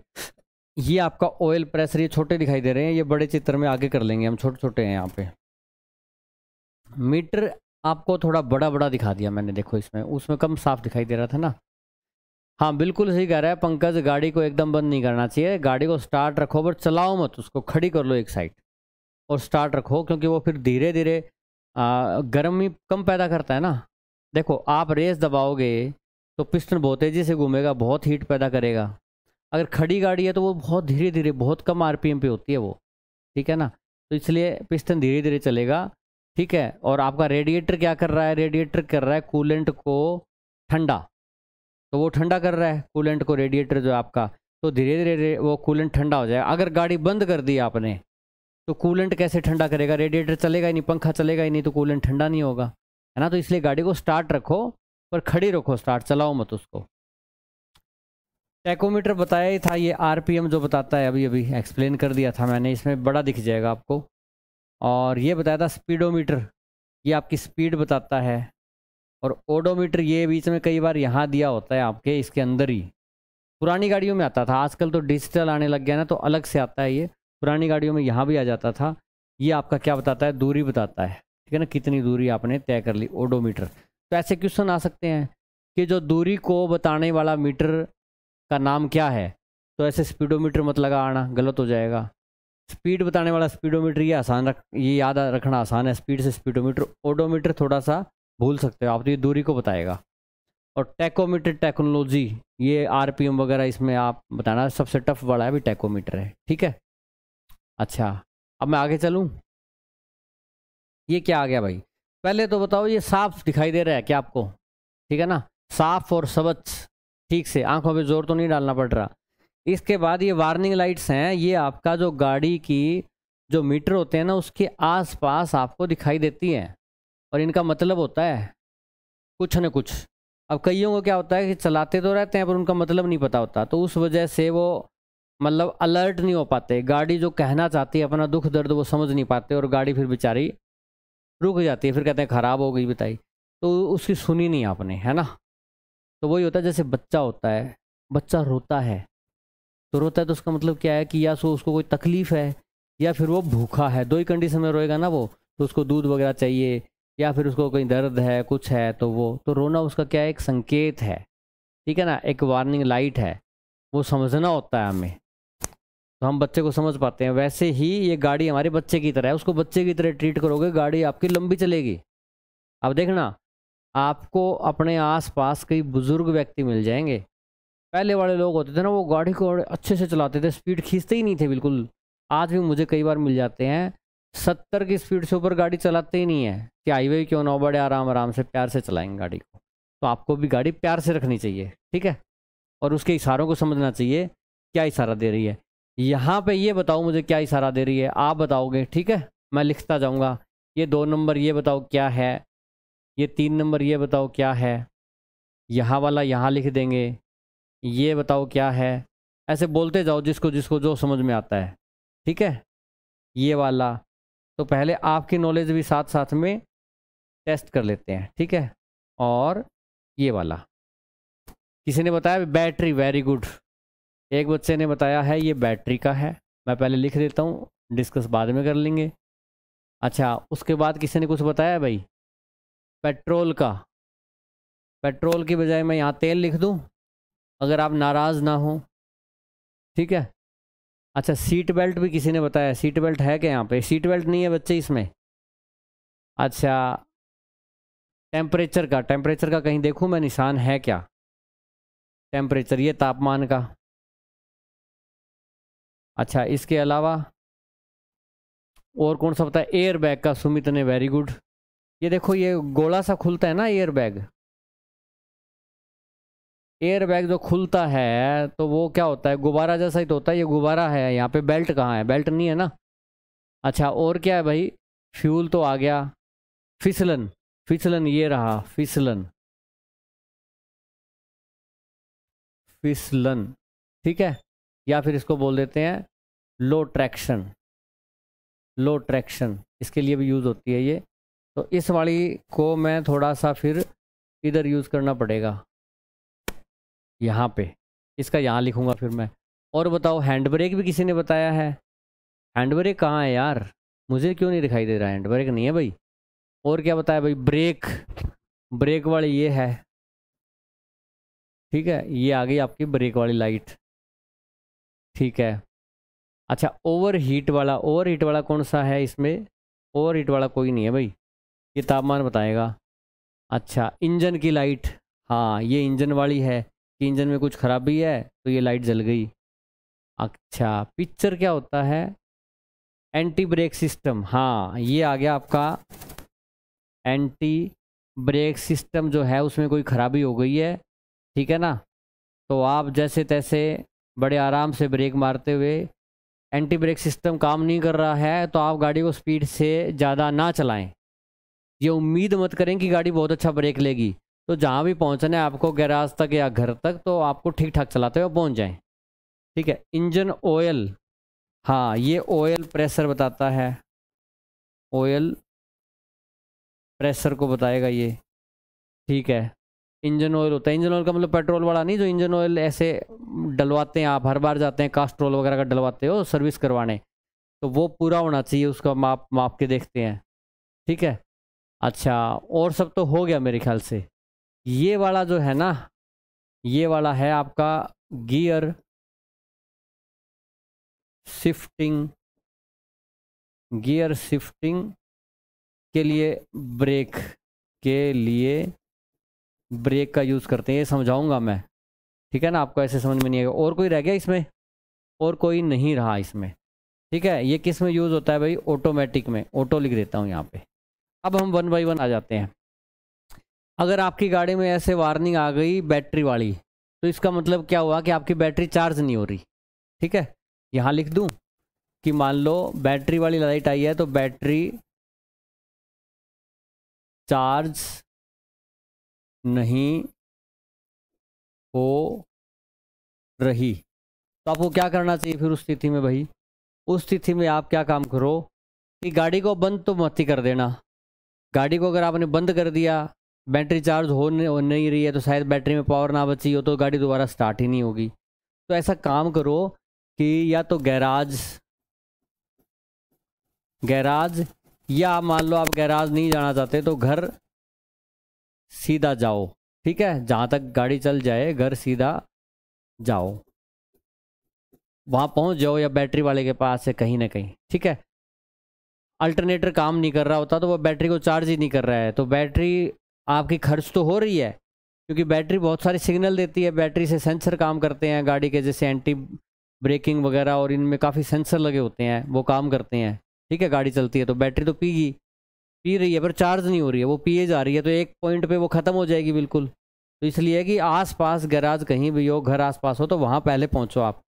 S2: ये आपका ऑयल प्रेशर ये छोटे दिखाई दे रहे हैं ये बड़े चित्र में आगे कर लेंगे हम छोटे छोटे हैं यहाँ पे मीटर आपको थोड़ा बड़ा बड़ा दिखा दिया मैंने देखो इसमें उसमें कम साफ दिखाई दे रहा था ना हाँ बिल्कुल सही कह रहा है पंकज गाड़ी को एकदम बंद नहीं करना चाहिए गाड़ी को स्टार्ट रखो बट चलाओ मत उसको खड़ी कर लो एक साइड और स्टार्ट रखो क्योंकि वो फिर धीरे धीरे गर्मी कम पैदा करता है ना देखो आप रेस दबाओगे तो पिस्टन बहुत तेज़ी से घूमेगा बहुत हीट पैदा करेगा अगर खड़ी गाड़ी है तो वो बहुत धीरे धीरे बहुत कम आर पे होती है वो ठीक है ना तो इसलिए पिस्टन धीरे धीरे चलेगा ठीक है और आपका रेडिएटर क्या कर रहा है रेडिएटर कर रहा है कूलेंट को ठंडा तो वो ठंडा कर रहा है कूलेंट को रेडिएटर जो आपका तो धीरे धीरे वो कूलेंट ठंडा हो जाएगा अगर गाड़ी बंद कर दी आपने तो कूलेंट कैसे ठंडा करेगा रेडिएटर चलेगा ही नहीं पंखा चलेगा ही नहीं तो कूलेंट ठंडा नहीं होगा है ना तो इसलिए गाड़ी को स्टार्ट रखो पर खड़ी रखो स्टार्ट चलाओ मत उसको टैकोमीटर बताया ही था ये आरपीएम जो बताता है अभी अभी एक्सप्लेन कर दिया था मैंने इसमें बड़ा दिख जाएगा आपको और ये बताया था स्पीडोमीटर ये आपकी स्पीड बताता है और ओडोमीटर ये बीच में कई बार यहाँ दिया होता है आपके इसके अंदर ही पुरानी गाड़ियों में आता था आजकल तो डिजिटल आने लग गया ना तो अलग से आता है ये पुरानी गाड़ियों में यहाँ भी आ जाता था ये आपका क्या बताता है दूरी बताता है ठीक है ना कितनी दूरी आपने तय कर ली ओडोमीटर तो ऐसे क्वेश्चन आ सकते हैं कि जो दूरी को बताने वाला मीटर का नाम क्या है तो ऐसे स्पीडोमीटर मत लगा आना गलत हो जाएगा स्पीड बताने वाला स्पीडोमीटर ये आसान रख ये याद रखना आसान है स्पीड से स्पीडोमीटर ओडोमीटर थोड़ा सा भूल सकते हो आप तो ये दूरी को बताएगा और टैकोमीटर टेक्नोलॉजी ये आरपीएम वगैरह इसमें आप बताना सबसे टफ वाला अभी टैकोमीटर है ठीक है अच्छा अब मैं आगे चलूँ ये क्या आ गया भाई पहले तो बताओ ये साफ दिखाई दे रहा है क्या आपको ठीक है ना साफ और सबच ठीक से आंखों पे जोर तो नहीं डालना पड़ रहा इसके बाद ये वार्निंग लाइट्स हैं ये आपका जो गाड़ी की जो मीटर होते हैं ना उसके आसपास आपको दिखाई देती हैं और इनका मतलब होता है कुछ न कुछ अब कईयों को क्या होता है कि चलाते तो रहते हैं पर उनका मतलब नहीं पता होता तो उस वजह से वो मतलब अलर्ट नहीं हो पाते गाड़ी जो कहना चाहती है अपना दुख दर्द वो समझ नहीं पाते और गाड़ी फिर बेचारी रुक जाती है फिर कहते हैं ख़राब हो गई बताई तो उसकी सुनी नहीं आपने है ना तो वही होता है जैसे बच्चा होता है बच्चा रोता है तो रोता है तो उसका मतलब क्या है कि या सो उसको कोई तकलीफ़ है या फिर वो भूखा है दो ही कंडीशन में रोएगा ना वो तो उसको दूध वगैरह चाहिए या फिर उसको कोई दर्द है कुछ है तो वो तो रोना उसका क्या है एक संकेत है ठीक है ना एक वार्निंग लाइट है वो समझना होता है हमें तो हम बच्चे को समझ पाते हैं वैसे ही ये गाड़ी हमारे बच्चे की तरह है उसको बच्चे की तरह ट्रीट करोगे गाड़ी आपकी लंबी चलेगी अब देखना आपको अपने आसपास कई बुज़ुर्ग व्यक्ति मिल जाएंगे पहले वाले लोग होते थे ना वो गाड़ी को अच्छे से चलाते थे स्पीड खींचते ही नहीं थे बिल्कुल आज भी मुझे कई बार मिल जाते हैं सत्तर की स्पीड से ऊपर गाड़ी चलाते ही नहीं है कि हाईवे क्यों ना बड़े आराम आराम से प्यार से चलाएंगे गाड़ी को तो आपको भी गाड़ी प्यार से रखनी चाहिए ठीक है और उसके इशारों को समझना चाहिए क्या इशारा दे रही है यहाँ पे ये बताओ मुझे क्या इशारा दे रही है आप बताओगे ठीक है मैं लिखता जाऊँगा ये दो नंबर ये बताओ क्या है ये तीन नंबर ये बताओ क्या है यहाँ वाला यहाँ लिख देंगे ये बताओ क्या है ऐसे बोलते जाओ जिसको जिसको जो समझ में आता है ठीक है ये वाला तो पहले आपकी नॉलेज भी साथ साथ में टेस्ट कर लेते हैं ठीक है और ये वाला किसी ने बताया बैटरी वेरी गुड एक बच्चे ने बताया है ये बैटरी का है मैं पहले लिख देता हूँ डिस्कस बाद में कर लेंगे अच्छा उसके बाद किसी ने कुछ बताया भाई पेट्रोल का पेट्रोल की बजाय मैं यहाँ तेल लिख दूँ अगर आप नाराज़ ना
S1: हो ठीक है अच्छा सीट बेल्ट भी किसी ने बताया सीट बेल्ट है क्या यहाँ पे सीट बेल्ट नहीं है बच्चे इसमें अच्छा टेम्परेचर का टेम्परेचर का कहीं देखूँ मैं निशान है क्या टेम्परेचर ये तापमान का अच्छा इसके अलावा और कौन सा बताया एयर बैग का सुमित ने वेरी गुड ये देखो ये गोला सा खुलता है ना
S2: एयर बैग एयर बैग जो खुलता है तो वो क्या होता है गुब्बारा जैसा ही तो होता है ये गुब्बारा है यहाँ पे बेल्ट कहाँ है बेल्ट नहीं है ना
S1: अच्छा और क्या है भाई फ्यूल तो आ गया फिसलन फिसलन ये रहा फिसलन फिसलन ठीक है या फिर इसको बोल देते हैं लो ट्रैक्शन
S2: लो ट्रैक्शन इसके लिए भी यूज़ होती है ये तो इस वाली को मैं थोड़ा सा फिर इधर यूज़ करना पड़ेगा यहाँ पे इसका यहाँ लिखूँगा फिर मैं और बताओ हैंड ब्रेक भी किसी ने बताया है हैंड ब्रेक कहाँ है यार मुझे क्यों नहीं दिखाई दे रहा हैंड ब्रेक नहीं है भाई और क्या बताया भाई ब्रेक ब्रेक वाली ये है ठीक है ये आ गई आपकी ब्रेक वाली लाइट ठीक है अच्छा ओवर हीट वाला ओवर हीट वाला कौन सा है इसमें ओवर हीट वाला कोई नहीं है भाई ये तापमान बताएगा अच्छा इंजन की लाइट हाँ ये इंजन वाली है कि इंजन में कुछ खराबी है तो ये लाइट जल गई अच्छा पिक्चर क्या होता है एंटी ब्रेक सिस्टम हाँ ये आ गया आपका एंटी ब्रेक सिस्टम जो है उसमें कोई खराबी हो गई है ठीक है ना तो आप जैसे तैसे बड़े आराम से ब्रेक मारते हुए एंटी ब्रेक सिस्टम काम नहीं कर रहा है तो आप गाड़ी को स्पीड से ज़्यादा ना चलाएं ये उम्मीद मत करें कि गाड़ी बहुत अच्छा ब्रेक लेगी तो जहाँ भी पहुँचना है आपको गैराज तक या घर तक तो आपको ठीक ठाक चलाते हुए पहुँच जाएँ
S1: ठीक है इंजन ऑयल हाँ ये ऑयल प्रेशर बताता है ऑयल प्रेशर को बताएगा ये
S2: ठीक है इंजन ऑयल होता है इंजन ऑयल का मतलब पेट्रोल वाला नहीं जो इंजन ऑयल ऐसे डलवाते हैं आप हर बार जाते हैं कास्ट्रोल वगैरह का डलवाते हो सर्विस करवाने तो वो पूरा होना चाहिए उसका माप माप के देखते हैं ठीक है अच्छा और सब तो हो गया मेरे
S1: ख्याल से ये वाला जो है ना ये वाला है आपका गियर शिफ्टिंग गियर शिफ्टिंग के लिए ब्रेक के लिए
S2: ब्रेक का यूज़ करते हैं ये समझाऊंगा मैं ठीक है ना आपको ऐसे समझ में नहीं आएगा और कोई रह गया इसमें और कोई नहीं रहा इसमें ठीक है ये किस में यूज़ होता है भाई ऑटोमेटिक में ऑटो लिख देता हूँ यहाँ पे अब हम वन बाई वन आ जाते हैं अगर आपकी गाड़ी में ऐसे वार्निंग आ गई बैटरी वाली तो इसका मतलब क्या हुआ कि आपकी बैटरी चार्ज नहीं हो रही ठीक है यहाँ लिख दूँ कि मान लो बैटरी वाली लाइट
S1: आई है तो बैटरी चार्ज नहीं हो रही तो आपको क्या करना चाहिए फिर उस स्थिति में भाई उस स्थिति में आप क्या काम करो
S2: कि गाड़ी को बंद तो मत ही कर देना गाड़ी को अगर आपने बंद कर दिया बैटरी चार्ज हो नहीं रही है तो शायद बैटरी में पावर ना बची हो तो गाड़ी दोबारा स्टार्ट ही नहीं होगी तो ऐसा काम करो कि या तो गैराज गैराज या मान लो आप गैराज नहीं जाना चाहते तो घर सीधा जाओ ठीक है जहाँ तक गाड़ी चल जाए घर सीधा जाओ वहाँ पहुँच जाओ या बैटरी वाले के पास से कहीं ना कहीं ठीक है अल्टरनेटर काम नहीं कर रहा होता तो वो बैटरी को चार्ज ही नहीं कर रहा है तो बैटरी आपकी खर्च तो हो रही है क्योंकि बैटरी बहुत सारे सिग्नल देती है बैटरी से सेंसर काम करते हैं गाड़ी के जैसे एंटी ब्रेकिंग वगैरह और इनमें काफ़ी सेंसर लगे होते हैं वो काम करते हैं ठीक है गाड़ी चलती है तो बैटरी तो पीगी पी रही है पर चार्ज नहीं हो रही है वो पिए जा रही है तो एक पॉइंट पे वो ख़त्म हो जाएगी बिल्कुल तो इसलिए कि आसपास गैराज कहीं भी हो घर आसपास हो तो वहाँ पहले पहुँचो आप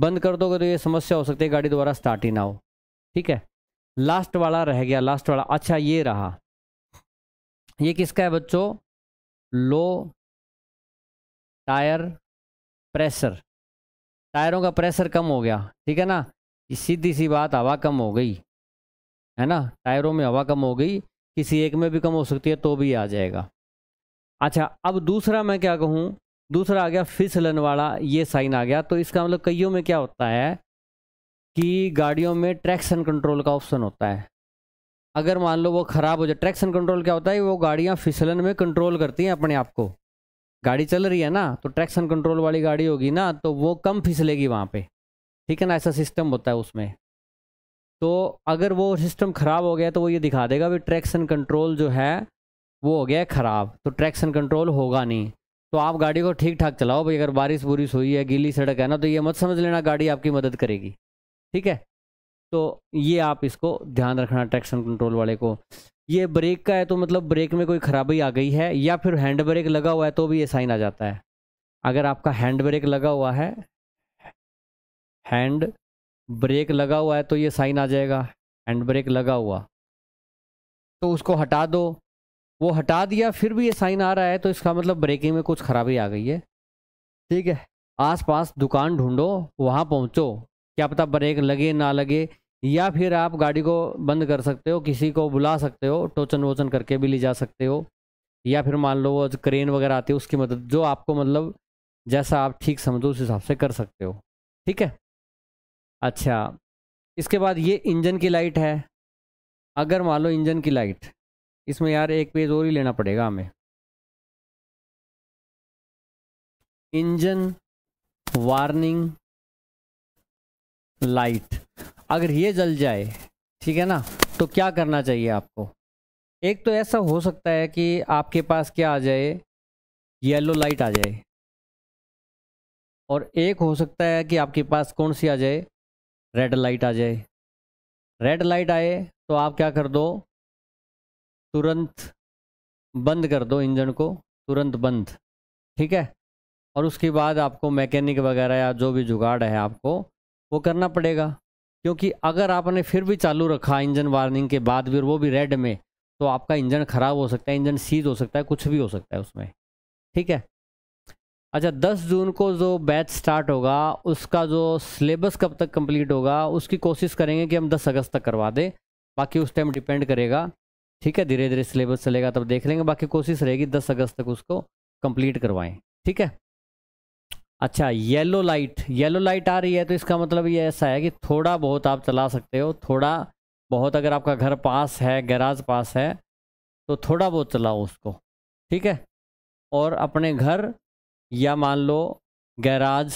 S2: बंद कर दोगे तो ये समस्या हो सकती है गाड़ी दोबारा स्टार्ट ही ना हो ठीक है
S1: लास्ट वाला रह गया लास्ट वाला अच्छा ये रहा ये किसका है बच्चों लो टायर प्रेशर टायरों का प्रेशर कम हो गया ठीक है ना सीधी सी बात हवा कम हो गई
S2: है ना टायरों में हवा कम हो गई किसी एक में भी कम हो सकती है तो भी आ जाएगा अच्छा अब दूसरा मैं क्या कहूँ दूसरा आ गया फिसलन वाला ये साइन आ गया तो इसका मतलब कईयों में क्या होता है कि गाड़ियों में ट्रैक्शन कंट्रोल का ऑप्शन होता है अगर मान लो वो ख़राब हो जाए ट्रैक्शन कंट्रोल क्या होता है वो गाड़ियाँ फिसलन में कंट्रोल करती हैं अपने आप को गाड़ी चल रही है ना तो ट्रैक्शन कंट्रोल वाली गाड़ी होगी ना तो वो कम फिसलेगी वहाँ पे ठीक है ना ऐसा सिस्टम होता है उसमें तो अगर वो सिस्टम ख़राब हो गया तो वो ये दिखा देगा भी ट्रैक्शन कंट्रोल जो है वो हो गया ख़राब तो ट्रैक्शन कंट्रोल होगा नहीं तो आप गाड़ी को ठीक ठाक चलाओ भाई अगर बारिश बुरिश हुई है गीली सड़क है ना तो ये मत समझ लेना गाड़ी आपकी मदद करेगी ठीक है तो ये आप इसको ध्यान रखना ट्रैक्शन कंट्रोल वाले को ये ब्रेक का है तो मतलब ब्रेक में कोई खराबी आ गई है या फिर हैंड ब्रेक लगा हुआ है तो भी ये साइन आ जाता है अगर आपका हैंड ब्रेक लगा हुआ है हैंड ब्रेक लगा हुआ है तो ये साइन आ जाएगा हैंड ब्रेक लगा हुआ तो उसको हटा दो वो हटा दिया फिर भी ये साइन आ रहा है तो इसका मतलब ब्रेकिंग में कुछ खराबी आ गई है ठीक है आसपास दुकान ढूंढो वहाँ पहुँचो क्या पता ब्रेक लगे ना लगे या फिर आप गाड़ी को बंद कर सकते हो किसी को बुला सकते हो टोचन वोचन करके भी ले जा सकते हो या फिर मान लो वो क्रेन वगैरह आती है उसकी मदद जो आपको मतलब जैसा आप ठीक समझो उस हिसाब से कर सकते हो ठीक है अच्छा इसके बाद ये इंजन की लाइट है
S1: अगर मान लो इंजन की लाइट इसमें यार एक पेज और ही लेना पड़ेगा हमें इंजन वार्निंग लाइट अगर ये जल जाए ठीक है
S2: ना तो क्या करना चाहिए आपको एक तो ऐसा हो सकता है कि आपके पास क्या आ जाए येलो लाइट आ जाए और एक हो सकता है कि आपके पास कौन सी आ जाए रेड लाइट आ जाए रेड लाइट आए तो आप क्या कर दो तुरंत बंद कर दो इंजन को तुरंत बंद ठीक है और उसके बाद आपको मैकेनिक वगैरह या जो भी जुगाड़ है आपको वो करना पड़ेगा क्योंकि अगर आपने फिर भी चालू रखा इंजन वार्निंग के बाद भी वो भी रेड में तो आपका इंजन ख़राब हो सकता है इंजन सीज हो सकता है कुछ भी हो सकता है उसमें ठीक है अच्छा 10 जून को जो बैच स्टार्ट होगा उसका जो सिलेबस कब तक कंप्लीट होगा उसकी कोशिश करेंगे कि हम 10 अगस्त तक करवा दें बाकी उस टाइम डिपेंड करेगा ठीक है धीरे धीरे सिलेबस चलेगा तब देख लेंगे बाकी कोशिश रहेगी 10 अगस्त तक उसको कंप्लीट करवाएं ठीक है अच्छा येलो लाइट येलो लाइट आ रही है तो इसका मतलब ये ऐसा है कि थोड़ा बहुत आप चला सकते हो थोड़ा बहुत अगर आपका घर पास है गैराज पास है तो थोड़ा बहुत चलाओ उसको ठीक है और अपने घर या मान लो गैराज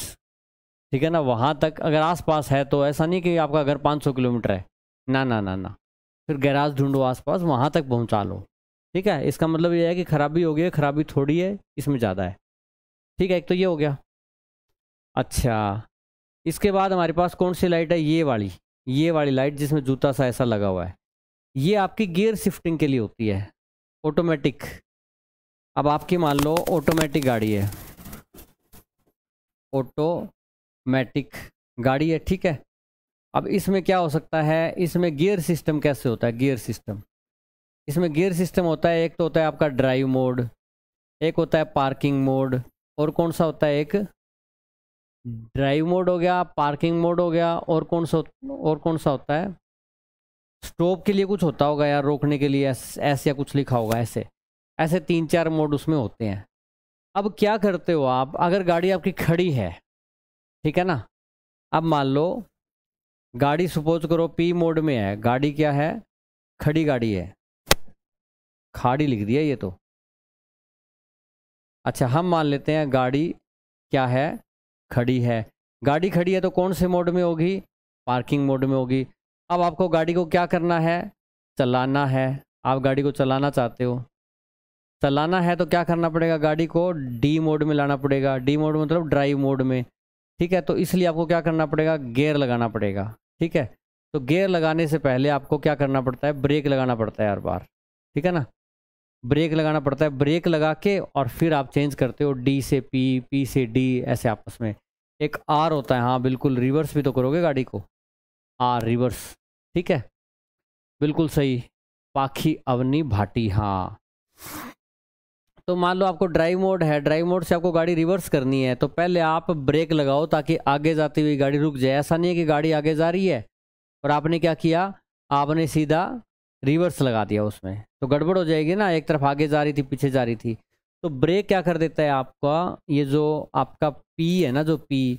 S2: ठीक है ना वहाँ तक अगर आसपास है तो ऐसा नहीं कि आपका घर 500 किलोमीटर है ना ना ना ना फिर गैराज ढूंढो आसपास वहाँ तक पहुँचा लो ठीक है इसका मतलब ये है कि खराबी हो गई है खराबी थोड़ी है इसमें ज़्यादा है ठीक है एक तो ये हो गया अच्छा इसके बाद हमारे पास कौन सी लाइट है ये वाली ये वाली लाइट जिसमें जूता सा ऐसा लगा हुआ है ये आपकी गियर शिफ्टिंग के लिए होती है ऑटोमेटिक अब आपकी मान लो ऑटोमेटिक गाड़ी है ऑटोमेटिक गाड़ी है ठीक है अब इसमें क्या हो सकता है इसमें गियर सिस्टम कैसे होता है गियर सिस्टम इसमें गियर सिस्टम होता है एक तो होता है आपका ड्राइव मोड एक होता है पार्किंग मोड और कौन सा होता है एक ड्राइव मोड हो गया पार्किंग मोड हो गया और कौन सा और कौन सा होता है स्टॉप के लिए कुछ होता होगा यार रोकने के लिए ऐसे या कुछ लिखा होगा ऐसे ऐसे तीन चार मोड उसमें होते हैं अब क्या करते हो आप अगर गाड़ी आपकी खड़ी है ठीक है ना अब मान लो गाड़ी सपोज करो पी मोड में है गाड़ी क्या
S1: है खड़ी गाड़ी है खाड़ी लिख दिया ये तो अच्छा हम मान लेते हैं गाड़ी क्या है खड़ी है
S2: गाड़ी खड़ी है तो कौन से मोड में होगी पार्किंग मोड में होगी अब आपको गाड़ी को क्या करना है चलाना है आप गाड़ी को चलाना चाहते हो चलाना है तो क्या करना पड़ेगा गाड़ी को डी मोड में लाना पड़ेगा डी मोड मतलब ड्राइव मोड में ठीक है तो इसलिए आपको क्या करना पड़ेगा गेयर लगाना पड़ेगा ठीक है तो गेयर लगाने से पहले आपको क्या करना पड़ता है ब्रेक लगाना पड़ता है हर बार ठीक है ना ब्रेक लगाना पड़ता है ब्रेक लगा के और फिर आप चेंज करते हो डी से पी पी से डी ऐसे आपस में एक आर होता है हाँ बिल्कुल रिवर्स भी तो करोगे गाड़ी को आर रिवर्स ठीक है बिल्कुल सही पाखी अवनी भाटी हाँ तो मान लो आपको ड्राइव मोड है ड्राइव मोड से आपको गाड़ी रिवर्स करनी है तो पहले आप ब्रेक लगाओ ताकि आगे जाती हुई गाड़ी रुक जाए ऐसा नहीं है कि गाड़ी आगे जा रही है और आपने क्या किया आपने सीधा रिवर्स लगा दिया उसमें तो गड़बड़ हो जाएगी ना एक तरफ आगे जा रही थी पीछे जा रही थी तो ब्रेक क्या कर देता है आपका ये जो आपका पी है ना जो पी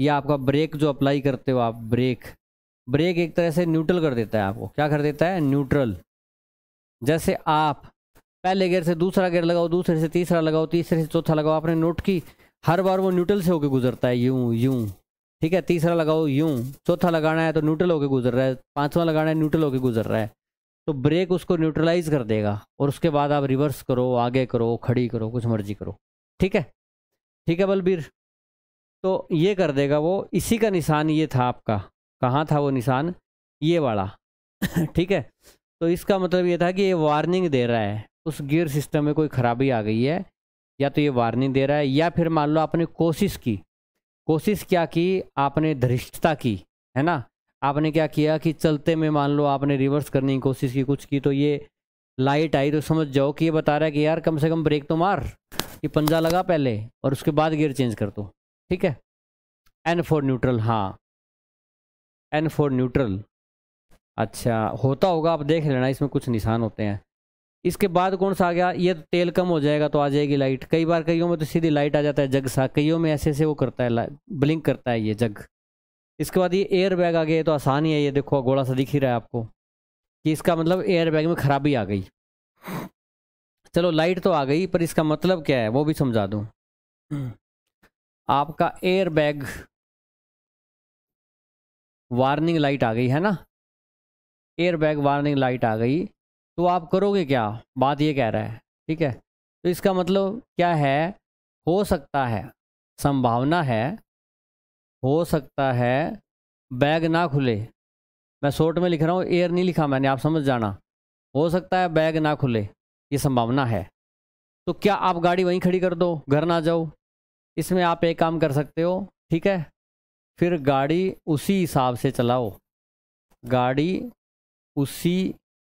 S2: या आपका ब्रेक जो अप्लाई करते हो आप ब्रेक ब्रेक एक तरह से न्यूट्रल कर देता है आपको क्या कर देता है न्यूट्रल जैसे आप पहले गेयर से दूसरा गेयर लगाओ दूसरे से तीसरा लगाओ तीसरे से चौथा लगाओ आपने नोट की हर बार वो न्यूट्रल से होके गुजरता है यूं यूं ठीक है तीसरा लगाओ यूं चौथा लगाना है तो न्यूट्रल होके गुजर रहा है पांचवा लगाना है न्यूट्रल होके गुजर रहा है तो ब्रेक उसको न्यूट्रलाइज कर देगा और उसके बाद आप रिवर्स करो आगे करो खड़ी करो कुछ मर्जी करो ठीक है ठीक है बलबीर तो ये कर देगा वो इसी का निशान ये था आपका कहाँ था वो निशान ये वाला ठीक है तो इसका मतलब ये था कि ये वार्निंग दे रहा है उस गियर सिस्टम में कोई ख़राबी आ गई है या तो ये वार्निंग दे रहा है या फिर मान लो आपने कोशिश की कोशिश क्या की आपने धृष्टता की है ना आपने क्या किया कि चलते में मान लो आपने रिवर्स करने की कोशिश की कुछ की तो ये लाइट आई तो समझ जाओ कि ये बता रहा है कि यार कम से कम ब्रेक तो मार कि पंजा लगा पहले और उसके बाद गियर चेंज कर दो ठीक है एन फोर न्यूट्रल हाँ एन फोर न्यूट्रल अच्छा होता होगा आप देख लेना इसमें कुछ निशान होते हैं इसके बाद कौन सा आ गया ये तो तेल कम हो जाएगा तो आ जाएगी लाइट कई बार कईयों में तो सीधी लाइट आ जाता है जग सा कईयों में ऐसे ऐसे वो करता है ब्लिंक करता है ये जग इसके बाद ये एयर बैग आ गया तो आसान ही है ये देखो गोला सा दिख ही रहा है आपको कि इसका मतलब एयर बैग में खराबी आ गई चलो लाइट तो आ गई पर इसका
S1: मतलब क्या है वो भी समझा दूँ आपका एयर बैग वार्निंग लाइट आ गई है ना एयर बैग
S2: वार्निंग लाइट आ गई तो आप करोगे क्या बात ये कह रहा है ठीक है तो इसका मतलब क्या है हो सकता है संभावना है हो सकता है बैग ना खुले मैं शॉर्ट में लिख रहा हूँ एयर नहीं लिखा मैंने आप समझ जाना हो सकता है बैग ना खुले ये संभावना है तो क्या आप गाड़ी वहीं खड़ी कर दो घर ना जाओ इसमें आप एक काम कर सकते हो ठीक है फिर गाड़ी उसी हिसाब से चलाओ गाड़ी उसी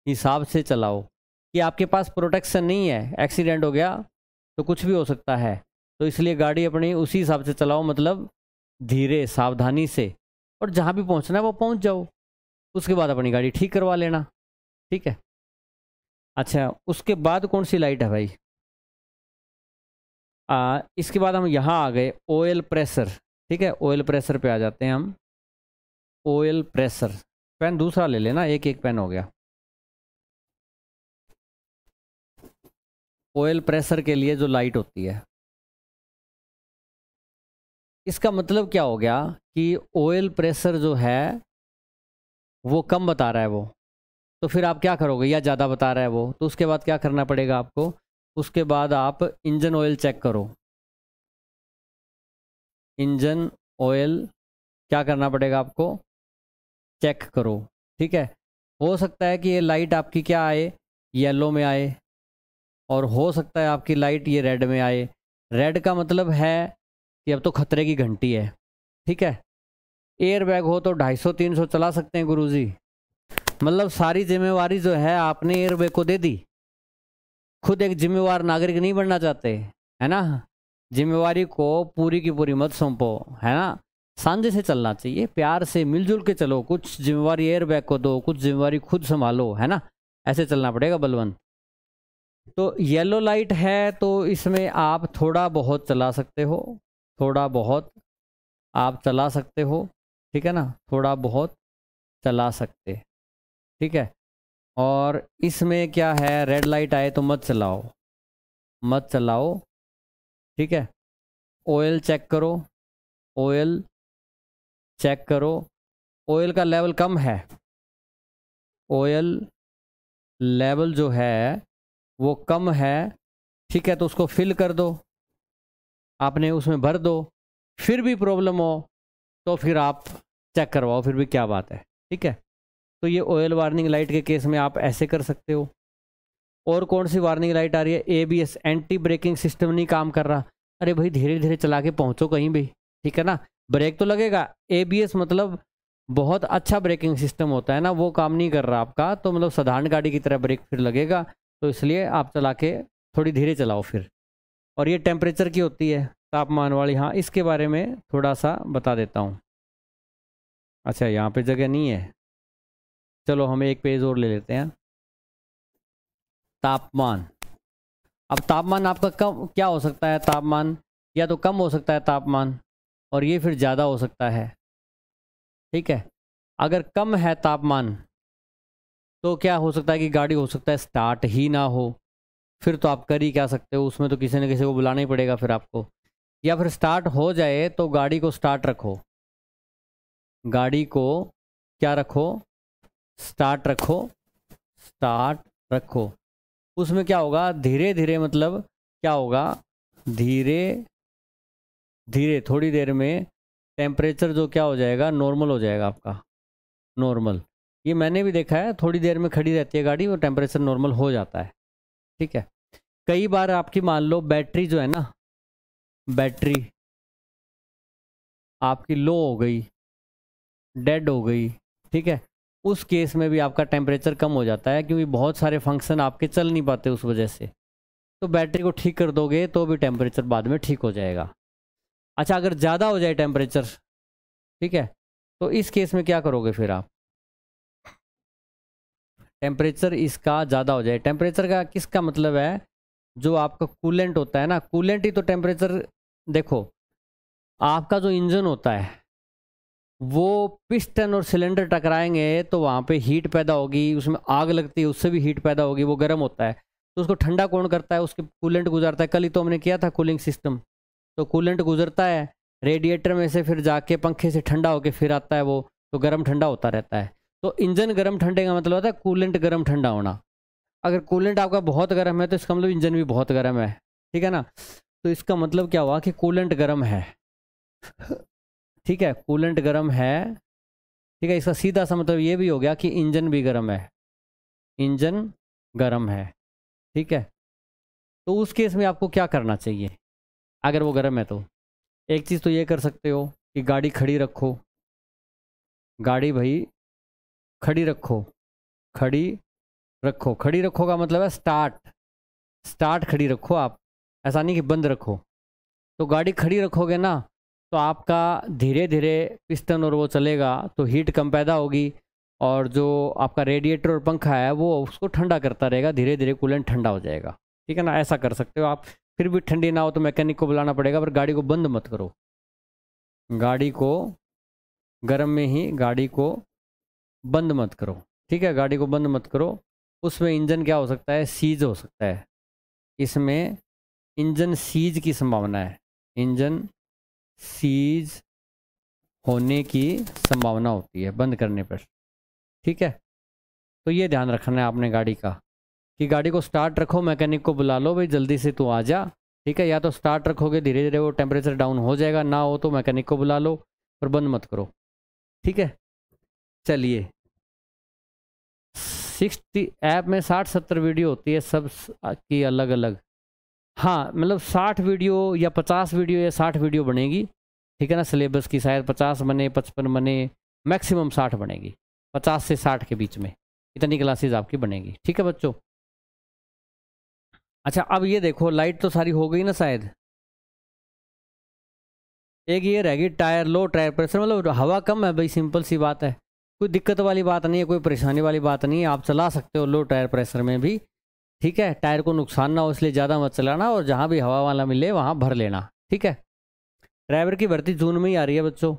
S2: हिसाब से चलाओ कि आपके पास प्रोटेक्शन नहीं है एक्सीडेंट हो गया तो कुछ भी हो सकता है तो इसलिए गाड़ी अपनी उसी हिसाब से चलाओ मतलब धीरे सावधानी से और जहाँ भी पहुँचना है वो पहुँच जाओ उसके बाद अपनी गाड़ी ठीक करवा लेना ठीक है अच्छा उसके बाद कौन सी लाइट है भाई आ, इसके बाद हम यहाँ आ गए ऑयल प्रेशर ठीक है ऑयल प्रेशर
S1: पे आ जाते हैं हम ऑयल प्रेशर पेन दूसरा ले लेना एक एक पेन हो गया ऑयल प्रेशर के लिए जो लाइट होती है इसका मतलब क्या हो गया कि ऑयल प्रेशर जो है वो कम बता रहा है वो
S2: तो फिर आप क्या करोगे या ज़्यादा बता रहा है वो तो उसके बाद क्या करना पड़ेगा आपको उसके बाद आप
S1: इंजन ऑयल चेक करो इंजन ऑयल क्या करना पड़ेगा आपको चेक करो ठीक है हो सकता है
S2: कि ये लाइट आपकी क्या आए येलो में आए और हो सकता है आपकी लाइट ये रेड में आए रेड का मतलब है कि अब तो खतरे की घंटी है ठीक है एयर बैग हो तो ढाई सौ तीन सौ चला सकते हैं गुरुजी मतलब सारी जिम्मेवारी जो है आपने एयर बैग को दे दी खुद एक जिम्मेवार नागरिक नहीं बनना चाहते है ना जिम्मेवारी को पूरी की पूरी मत सौंपो है ना सांझे से चलना चाहिए प्यार से मिलजुल के चलो कुछ जिम्मेवारी एयर बैग को दो कुछ जिम्मेवारी खुद संभालो है ना ऐसे चलना पड़ेगा बलवंत तो येलो लाइट है तो इसमें आप थोड़ा बहुत चला सकते हो थोड़ा बहुत आप चला सकते हो ठीक है ना थोड़ा बहुत चला सकते ठीक है और इसमें क्या है रेड लाइट आए तो मत चलाओ मत चलाओ
S1: ठीक है ऑयल चेक करो ऑयल चेक करो ऑयल का लेवल कम है ऑयल लेवल जो है वो कम है ठीक है तो उसको
S2: फिल कर दो आपने उसमें भर दो फिर भी प्रॉब्लम हो तो फिर आप चेक करवाओ फिर भी क्या बात है ठीक है तो ये ऑयल वार्निंग लाइट के केस में आप ऐसे कर सकते हो और कौन सी वार्निंग लाइट आ रही है एबीएस एंटी ब्रेकिंग सिस्टम नहीं काम कर रहा अरे भाई धीरे धीरे चला के पहुँचो कहीं भी ठीक है ना ब्रेक तो लगेगा एबीएस मतलब बहुत अच्छा ब्रेकिंग सिस्टम होता है ना वो काम नहीं कर रहा आपका तो मतलब साधारण गाड़ी की तरह ब्रेक फिर लगेगा तो इसलिए आप चला के थोड़ी धीरे चलाओ फिर और ये टेम्परेचर की होती है तापमान वाली हाँ इसके बारे में थोड़ा सा बता देता हूँ
S1: अच्छा यहाँ पे जगह नहीं है चलो हम एक पेज और ले लेते हैं तापमान अब तापमान आपका
S2: कम क्या हो सकता है तापमान या तो कम हो सकता है तापमान और ये फिर ज़्यादा हो सकता है ठीक है अगर कम है तापमान तो क्या हो सकता है कि गाड़ी हो सकता है स्टार्ट ही ना हो फिर तो आप कर ही क्या सकते हो उसमें तो किसी न किसी को बुलाना ही पड़ेगा फिर आपको या फिर स्टार्ट हो जाए तो गाड़ी को स्टार्ट रखो गाड़ी को क्या रखो स्टार्ट रखो स्टार्ट रखो उसमें क्या होगा धीरे धीरे मतलब क्या होगा धीरे धीरे थोड़ी देर में टेम्परेचर जो क्या हो जाएगा नॉर्मल हो जाएगा आपका नॉर्मल ये मैंने भी देखा है थोड़ी देर में खड़ी रहती है गाड़ी वो टेम्परेचर नॉर्मल हो जाता है ठीक है कई बार आपकी मान लो बैटरी जो है ना बैटरी आपकी लो हो गई डेड हो गई ठीक है उस केस में भी आपका टेम्परेचर कम हो जाता है क्योंकि बहुत सारे फंक्शन आपके चल नहीं पाते उस वजह से तो बैटरी को ठीक कर दोगे तो भी टेम्परेचर बाद में ठीक हो जाएगा अच्छा अगर ज़्यादा हो जाए टेम्परेचर ठीक है तो इस केस में क्या करोगे फिर आप टेम्परेचर इसका ज़्यादा हो जाए टेम्परेचर का किसका मतलब है जो आपका कूलेंट होता है ना कूलेंट ही तो टेम्परेचर देखो आपका जो इंजन होता है वो पिस्टन और सिलेंडर टकराएंगे तो वहाँ पे हीट पैदा होगी उसमें आग लगती है उससे भी हीट पैदा होगी वो गर्म होता है तो उसको ठंडा कौन करता है उसके कूलेंट गुजरता है कल ही तो हमने किया था कूलिंग सिस्टम तो कूलेंट गुजरता है रेडिएटर में से फिर जाके पंखे से ठंडा होके फिर आता है वो तो गर्म ठंडा होता रहता है तो इंजन गर्म ठंडे का मतलब होता है कूलेंट गर्म ठंडा होना अगर कूलेंट आपका बहुत गर्म है तो इसका मतलब इंजन भी बहुत गर्म है ठीक है ना तो इसका मतलब क्या हुआ कि कूलेंट गर्म है ठीक है कूलेंट गर्म है ठीक है इसका सीधा सा मतलब ये भी हो गया कि इंजन भी गर्म है इंजन गर्म है ठीक है तो उस केस में आपको क्या करना चाहिए अगर वो गर्म है तो एक चीज़ तो ये कर सकते हो कि गाड़ी खड़ी
S1: रखो गाड़ी भाई खड़ी रखो खड़ी रखो खड़ी रखो का मतलब है स्टार्ट स्टार्ट खड़ी रखो आप
S2: ऐसा नहीं कि बंद रखो तो गाड़ी खड़ी रखोगे ना तो आपका धीरे धीरे पिस्टन और वो चलेगा तो हीट कम पैदा होगी और जो आपका रेडिएटर और पंखा है वो उसको ठंडा करता रहेगा धीरे धीरे कूलेंट ठंडा हो जाएगा ठीक है ना ऐसा कर सकते हो आप फिर भी ठंडी ना हो तो मैकेनिक को बुलाना पड़ेगा पर गाड़ी को बंद मत करो गाड़ी को गर्म में ही गाड़ी को बंद मत करो ठीक है गाड़ी को बंद मत करो उसमें इंजन क्या हो सकता है सीज हो सकता है इसमें इंजन सीज की संभावना है इंजन सीज होने की संभावना होती है बंद करने पर ठीक है तो ये ध्यान रखना है आपने गाड़ी का कि गाड़ी को स्टार्ट रखो मैकेनिक को बुला लो भाई जल्दी से तू आ जा ठीक है या तो स्टार्ट रखोगे धीरे धीरे वो टेम्परेचर डाउन हो जाएगा ना हो तो मैकेनिक को बुला लो और बंद मत करो ठीक है चलिए सिक्सटी ऐप में साठ सत्तर वीडियो होती है सब की अलग अलग हाँ मतलब साठ वीडियो या पचास वीडियो या साठ वीडियो बनेगी ठीक है ना सिलेबस की शायद पचास बने पचपन बने मैक्सिमम साठ बनेगी पचास से साठ के बीच में इतनी क्लासेज आपकी बनेगी ठीक है बच्चों अच्छा अब ये देखो लाइट तो सारी हो गई ना शायद एक ये रहेगी टायर लो टायर प्रेशर मतलब हवा कम है भाई सिंपल सी बात है कोई दिक्कत वाली बात नहीं है कोई परेशानी वाली बात नहीं है आप चला सकते हो लो टायर प्रेशर में भी ठीक है टायर को नुकसान ना हो इसलिए ज़्यादा मत चलाना और जहाँ भी हवा वाला मिले वहाँ भर लेना ठीक है ड्राइवर की भर्ती जून में ही आ रही है बच्चों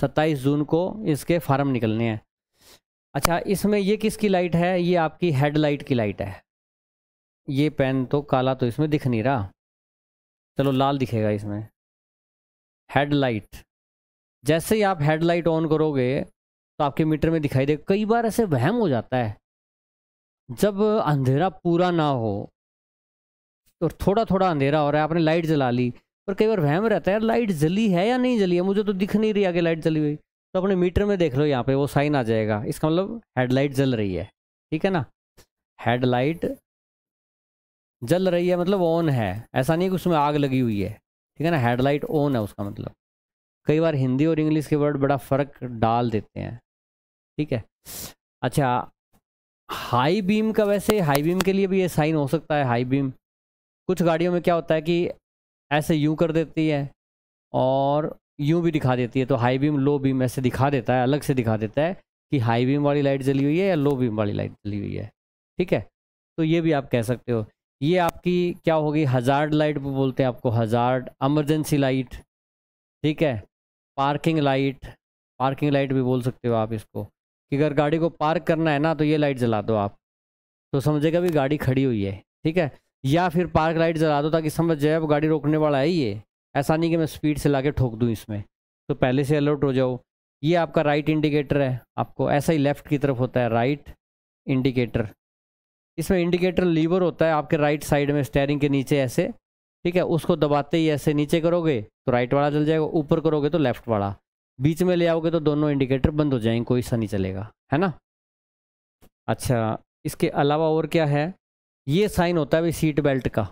S2: सत्ताईस जून को इसके फार्म निकलने हैं अच्छा इसमें ये किसकी लाइट है ये आपकी हेड लाइट की लाइट है ये पेन तो काला तो इसमें दिख नहीं रहा चलो लाल दिखेगा इसमें हेड लाइट जैसे ही आप हेडलाइट ऑन करोगे तो आपके मीटर में दिखाई देगा कई बार ऐसे वहम हो जाता है जब अंधेरा पूरा ना हो और थोड़ा थोड़ा अंधेरा हो रहा है आपने लाइट जला ली पर कई बार वहम रहता है यार लाइट जली है या नहीं जली है मुझे तो दिख नहीं रही आगे लाइट जली हुई तो अपने मीटर में देख लो यहाँ पे वो साइन आ जाएगा इसका मतलब हेडलाइट जल रही है ठीक है ना हेडलाइट जल रही है मतलब ऑन है ऐसा नहीं कि उसमें आग लगी हुई है ठीक है ना हेडलाइट ऑन है उसका मतलब कई बार हिंदी और इंग्लिश के वर्ड बड़ा फ़र्क डाल देते हैं ठीक है अच्छा हाई बीम का वैसे हाई बीम के लिए भी ये साइन हो सकता है हाई बीम कुछ गाड़ियों में क्या होता है कि ऐसे यूं कर देती है और यूं भी दिखा देती है तो हाई बीम लो बीम ऐसे दिखा देता है अलग से दिखा देता है कि हाई बीम वाली लाइट जली हुई है या लो बीम वाली लाइट जली हुई है ठीक है तो ये भी आप कह सकते हो ये आपकी क्या होगी हज़ार्ड लाइट बोलते हैं आपको हज़ार्ड एमरजेंसी लाइट ठीक है पार्किंग लाइट पार्किंग लाइट भी बोल सकते हो आप इसको कि अगर गाड़ी को पार्क करना है ना तो ये लाइट जला दो आप तो समझेगा भी गाड़ी खड़ी हुई है ठीक है या फिर पार्क लाइट जला दो ताकि समझ जाए अब गाड़ी रोकने वाला है ये ऐसा नहीं कि मैं स्पीड से ला के ठोक दूँ इसमें तो पहले से अलर्ट हो जाओ ये आपका राइट इंडिकेटर है आपको ऐसा ही लेफ्ट की तरफ होता है राइट इंडिकेटर इसमें इंडिकेटर लीवर होता है आपके राइट साइड में स्टेयरिंग के नीचे ऐसे ठीक है उसको दबाते ही ऐसे नीचे करोगे तो राइट वाला चल जाएगा ऊपर करोगे तो लेफ्ट वाला बीच में ले आओगे तो दोनों इंडिकेटर बंद हो जाएंगे कोई सा नहीं चलेगा है ना अच्छा इसके अलावा और क्या है ये साइन होता है भाई सीट बेल्ट का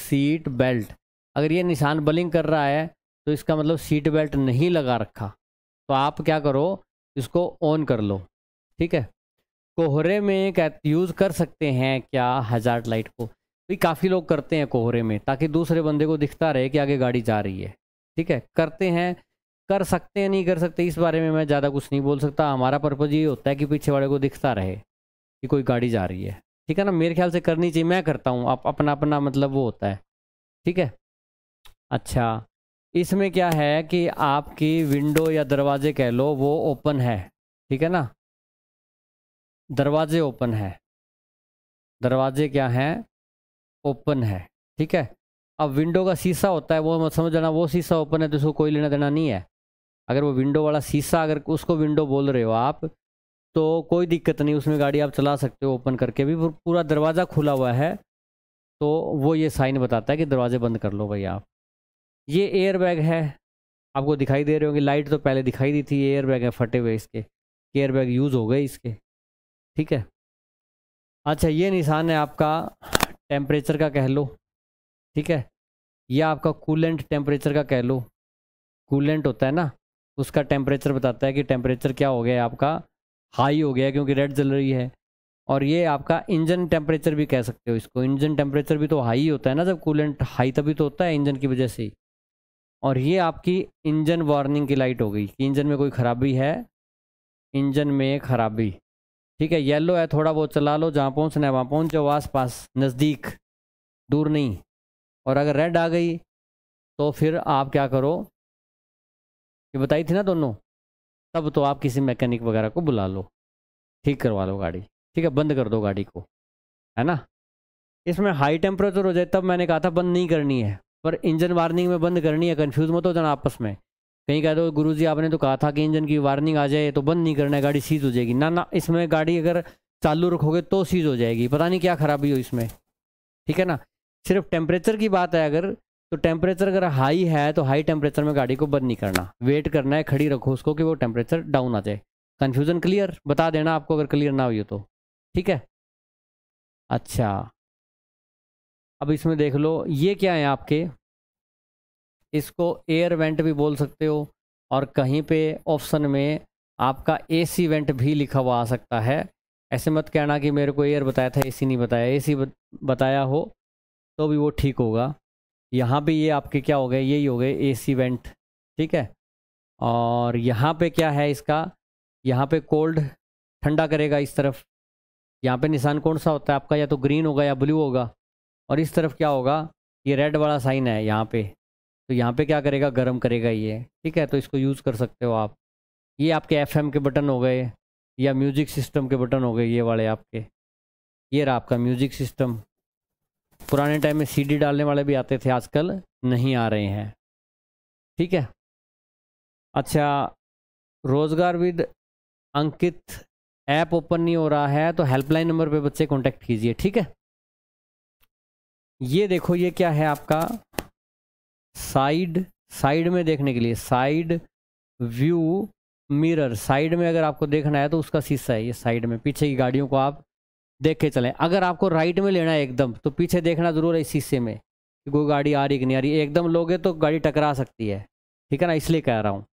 S2: सीट बेल्ट अगर ये निशान बलिंग कर रहा है तो इसका मतलब सीट बेल्ट नहीं लगा रखा तो आप क्या करो इसको ऑन कर लो ठीक है कोहरे में यूज़ कर सकते हैं क्या हजार लाइट को भी काफ़ी लोग करते हैं कोहरे में ताकि दूसरे बंदे को दिखता रहे कि आगे गाड़ी जा रही है ठीक है करते हैं कर सकते हैं नहीं कर सकते इस बारे में मैं ज़्यादा कुछ नहीं बोल सकता हमारा पर्पज़ ये होता है कि पीछे वाले को दिखता रहे कि कोई गाड़ी जा रही है ठीक है ना मेरे ख्याल से करनी चाहिए मैं करता हूँ आप अपना अपना मतलब वो होता है ठीक है अच्छा इसमें क्या है कि आपकी विंडो या दरवाजे कह लो वो ओपन है ठीक है
S1: ना दरवाजे ओपन है दरवाजे क्या हैं ओपन है ठीक है अब विंडो का शीशा होता है वो मत समझ लेना वो शीशा
S2: ओपन है तो उसको कोई लेना देना नहीं है अगर वो विंडो वाला शीशा अगर उसको विंडो बोल रहे हो आप तो कोई दिक्कत नहीं उसमें गाड़ी आप चला सकते हो ओपन करके भी पूरा दरवाज़ा खुला हुआ है तो वो ये साइन बताता है कि दरवाजे बंद कर लो भाई आप ये एयर बैग है आपको दिखाई दे रहे होंगे लाइट तो पहले दिखाई दी थी एयर बैग है फटे हुए इसके एयर बैग यूज़ हो गए इसके ठीक है अच्छा ये निशान है आपका टेम्परेचर का कह लो ठीक है या आपका कूलेंट टेम्परेचर का कह लो कूलेंट होता है ना उसका टेम्परेचर बताता है कि टेम्परेचर क्या हो गया है आपका हाई हो गया क्योंकि रेड जल रही है और ये आपका इंजन टेम्परेचर भी कह सकते हो इसको इंजन टेम्परेचर भी तो हाई होता है ना जब कूलेंट हाई तभी तो होता है इंजन की वजह से ही और ये आपकी इंजन वार्निंग की लाइट हो गई कि इंजन में कोई ख़राबी है इंजन में खराबी ठीक है येलो है थोड़ा बहुत चला लो जहाँ पहुँचना है वहाँ पहुँच जाओ आस पास नज़दीक दूर नहीं और अगर रेड आ गई तो फिर आप क्या
S1: करो ये बताई थी ना दोनों तब तो आप किसी मैकेनिक वगैरह को बुला लो ठीक करवा लो गाड़ी ठीक है बंद कर दो गाड़ी को है ना
S2: इसमें हाई टेम्परेचर हो जाए तब मैंने कहा था बंद नहीं करनी है पर इंजन वार्निंग में बंद करनी है कन्फ्यूज़ मत हो जाना आपस में कहीं कह दो गुरु जी आपने तो कहा था कि इंजन की वार्निंग आ जाए तो बंद नहीं करना है गाड़ी सीज हो जाएगी ना ना इसमें गाड़ी अगर चालू रखोगे तो सीज हो जाएगी पता नहीं क्या खराबी हो इसमें ठीक है ना सिर्फ टेम्परेचर की बात है अगर तो टेम्परेचर अगर हाई है तो हाई टेम्परेचर में गाड़ी को बंद नहीं करना वेट करना है खड़ी रखो उसको कि वो टेम्परेचर डाउन आ जाए कन्फ्यूज़न
S1: क्लियर बता देना आपको अगर क्लियर ना हुई तो ठीक है अच्छा अब इसमें देख लो ये क्या है आपके इसको
S2: एयर वेंट भी बोल सकते हो और कहीं पे ऑप्शन में आपका ए सी वेंट भी लिखा हुआ आ सकता है ऐसे मत कहना कि मेरे को एयर बताया था एसी नहीं बताया एसी बताया हो तो भी वो ठीक होगा यहाँ पे ये आपके क्या हो गए यही हो गए एसी वेंट ठीक है और यहाँ पे क्या है इसका यहाँ पे कोल्ड ठंडा करेगा इस तरफ यहाँ पे निशान कौन सा होता है आपका या तो ग्रीन होगा या ब्लू होगा और इस तरफ क्या होगा ये रेड वाला साइन है यहाँ पे तो यहाँ पे क्या करेगा गर्म करेगा ये ठीक है तो इसको यूज़ कर सकते हो आप ये आपके एफ के बटन हो गए या म्यूजिक सिस्टम के बटन हो गए ये वाले आपके ये रहा आपका म्यूजिक सिस्टम पुराने टाइम में सीडी डालने वाले भी आते थे आजकल नहीं आ रहे हैं ठीक है अच्छा रोज़गार विद अंकित ऐप ओपन नहीं हो रहा है तो हेल्पलाइन नंबर पर बच्चे कॉन्टेक्ट कीजिए ठीक है ये देखो ये क्या है आपका साइड साइड में देखने के लिए साइड व्यू मिरर साइड में अगर आपको देखना है तो उसका शीशा है ये साइड में पीछे की गाड़ियों को आप देख के चलें अगर आपको राइट में लेना है एकदम तो पीछे देखना ज़रूर है शीशे में कि कोई गाड़ी आ रही कि नहीं आ रही एकदम लोगे तो गाड़ी टकरा सकती है ठीक है ना इसलिए कह रहा हूँ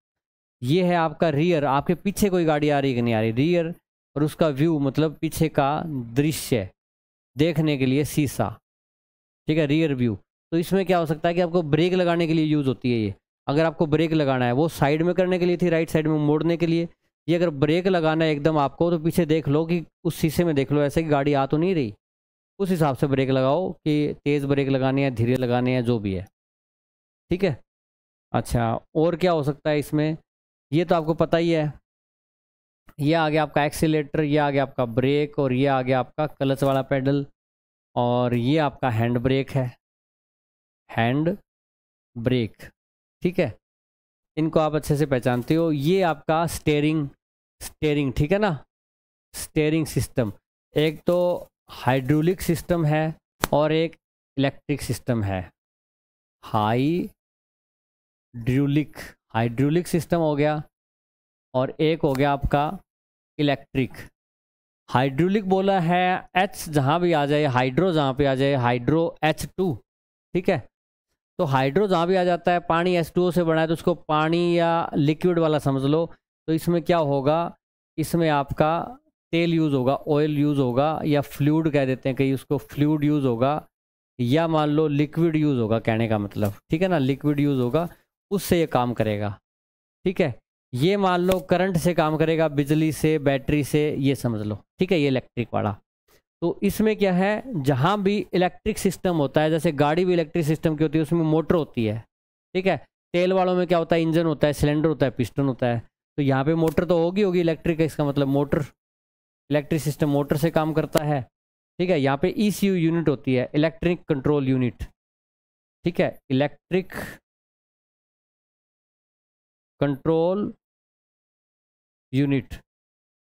S2: ये है आपका रियर आपके पीछे कोई गाड़ी आ रही कि नहीं आ रही रियर और उसका व्यू मतलब पीछे का दृश्य देखने के लिए शीशा ठीक है रियर व्यू तो इसमें क्या हो सकता है कि आपको ब्रेक लगाने के लिए यूज़ होती है ये अगर आपको ब्रेक लगाना है वो साइड में करने के लिए थी राइट साइड में मोड़ने के लिए ये अगर ब्रेक लगाना है एकदम आपको तो पीछे देख लो कि उस शीशे में देख लो ऐसे कि गाड़ी आ तो नहीं रही उस हिसाब से ब्रेक लगाओ कि तेज़ ब्रेक लगाने हैं धीरे लगाने हैं जो भी है ठीक है अच्छा और क्या हो सकता है इसमें ये तो आपको पता ही है ये आ गया आपका एक्सीटर यह आ गया आपका ब्रेक और ये आ गया आपका क्लच वाला पैडल और ये आपका हैंड ब्रेक है हैंड ब्रेक ठीक है इनको आप अच्छे से पहचानते हो ये आपका स्टेयरिंग स्टेयरिंग ठीक है ना स्टेयरिंग सिस्टम एक तो हाइड्रोलिक सिस्टम है और एक इलेक्ट्रिक सिस्टम है हाई हाइड्रोलिक सिस्टम हो गया और एक हो गया आपका इलेक्ट्रिक हाइड्रोलिक बोला है एच जहाँ भी आ जाए हाइड्रो जहाँ पे आ जाए हाइड्रो एच टू ठीक है तो हाइड्रो जहाँ भी आ जाता है पानी एस से बना है तो उसको पानी या लिक्विड वाला समझ लो तो इसमें क्या होगा इसमें आपका तेल यूज़ होगा ऑयल यूज़ होगा या फ्लूड कह देते हैं कहीं उसको फ्लूड यूज़ होगा या मान लो लिक्विड यूज़ होगा कहने का मतलब ठीक है ना लिक्विड यूज़ होगा उससे ये काम करेगा ठीक है ये मान लो करंट से काम करेगा बिजली से बैटरी से ये समझ लो ठीक है ये इलेक्ट्रिक वाला तो इसमें क्या है जहाँ भी इलेक्ट्रिक सिस्टम होता है जैसे गाड़ी भी इलेक्ट्रिक सिस्टम की होती है उसमें मोटर होती है ठीक है तेल वालों में क्या होता है इंजन होता है सिलेंडर होता है पिस्टन होता है तो यहाँ पे मोटर तो होगी होगी इलेक्ट्रिक है इसका मतलब मोटर इलेक्ट्रिक सिस्टम मोटर से काम करता है ठीक है यहाँ पे ई e यूनिट होती है
S1: इलेक्ट्रिक कंट्रोल यूनिट ठीक है इलेक्ट्रिक कंट्रोल यूनिट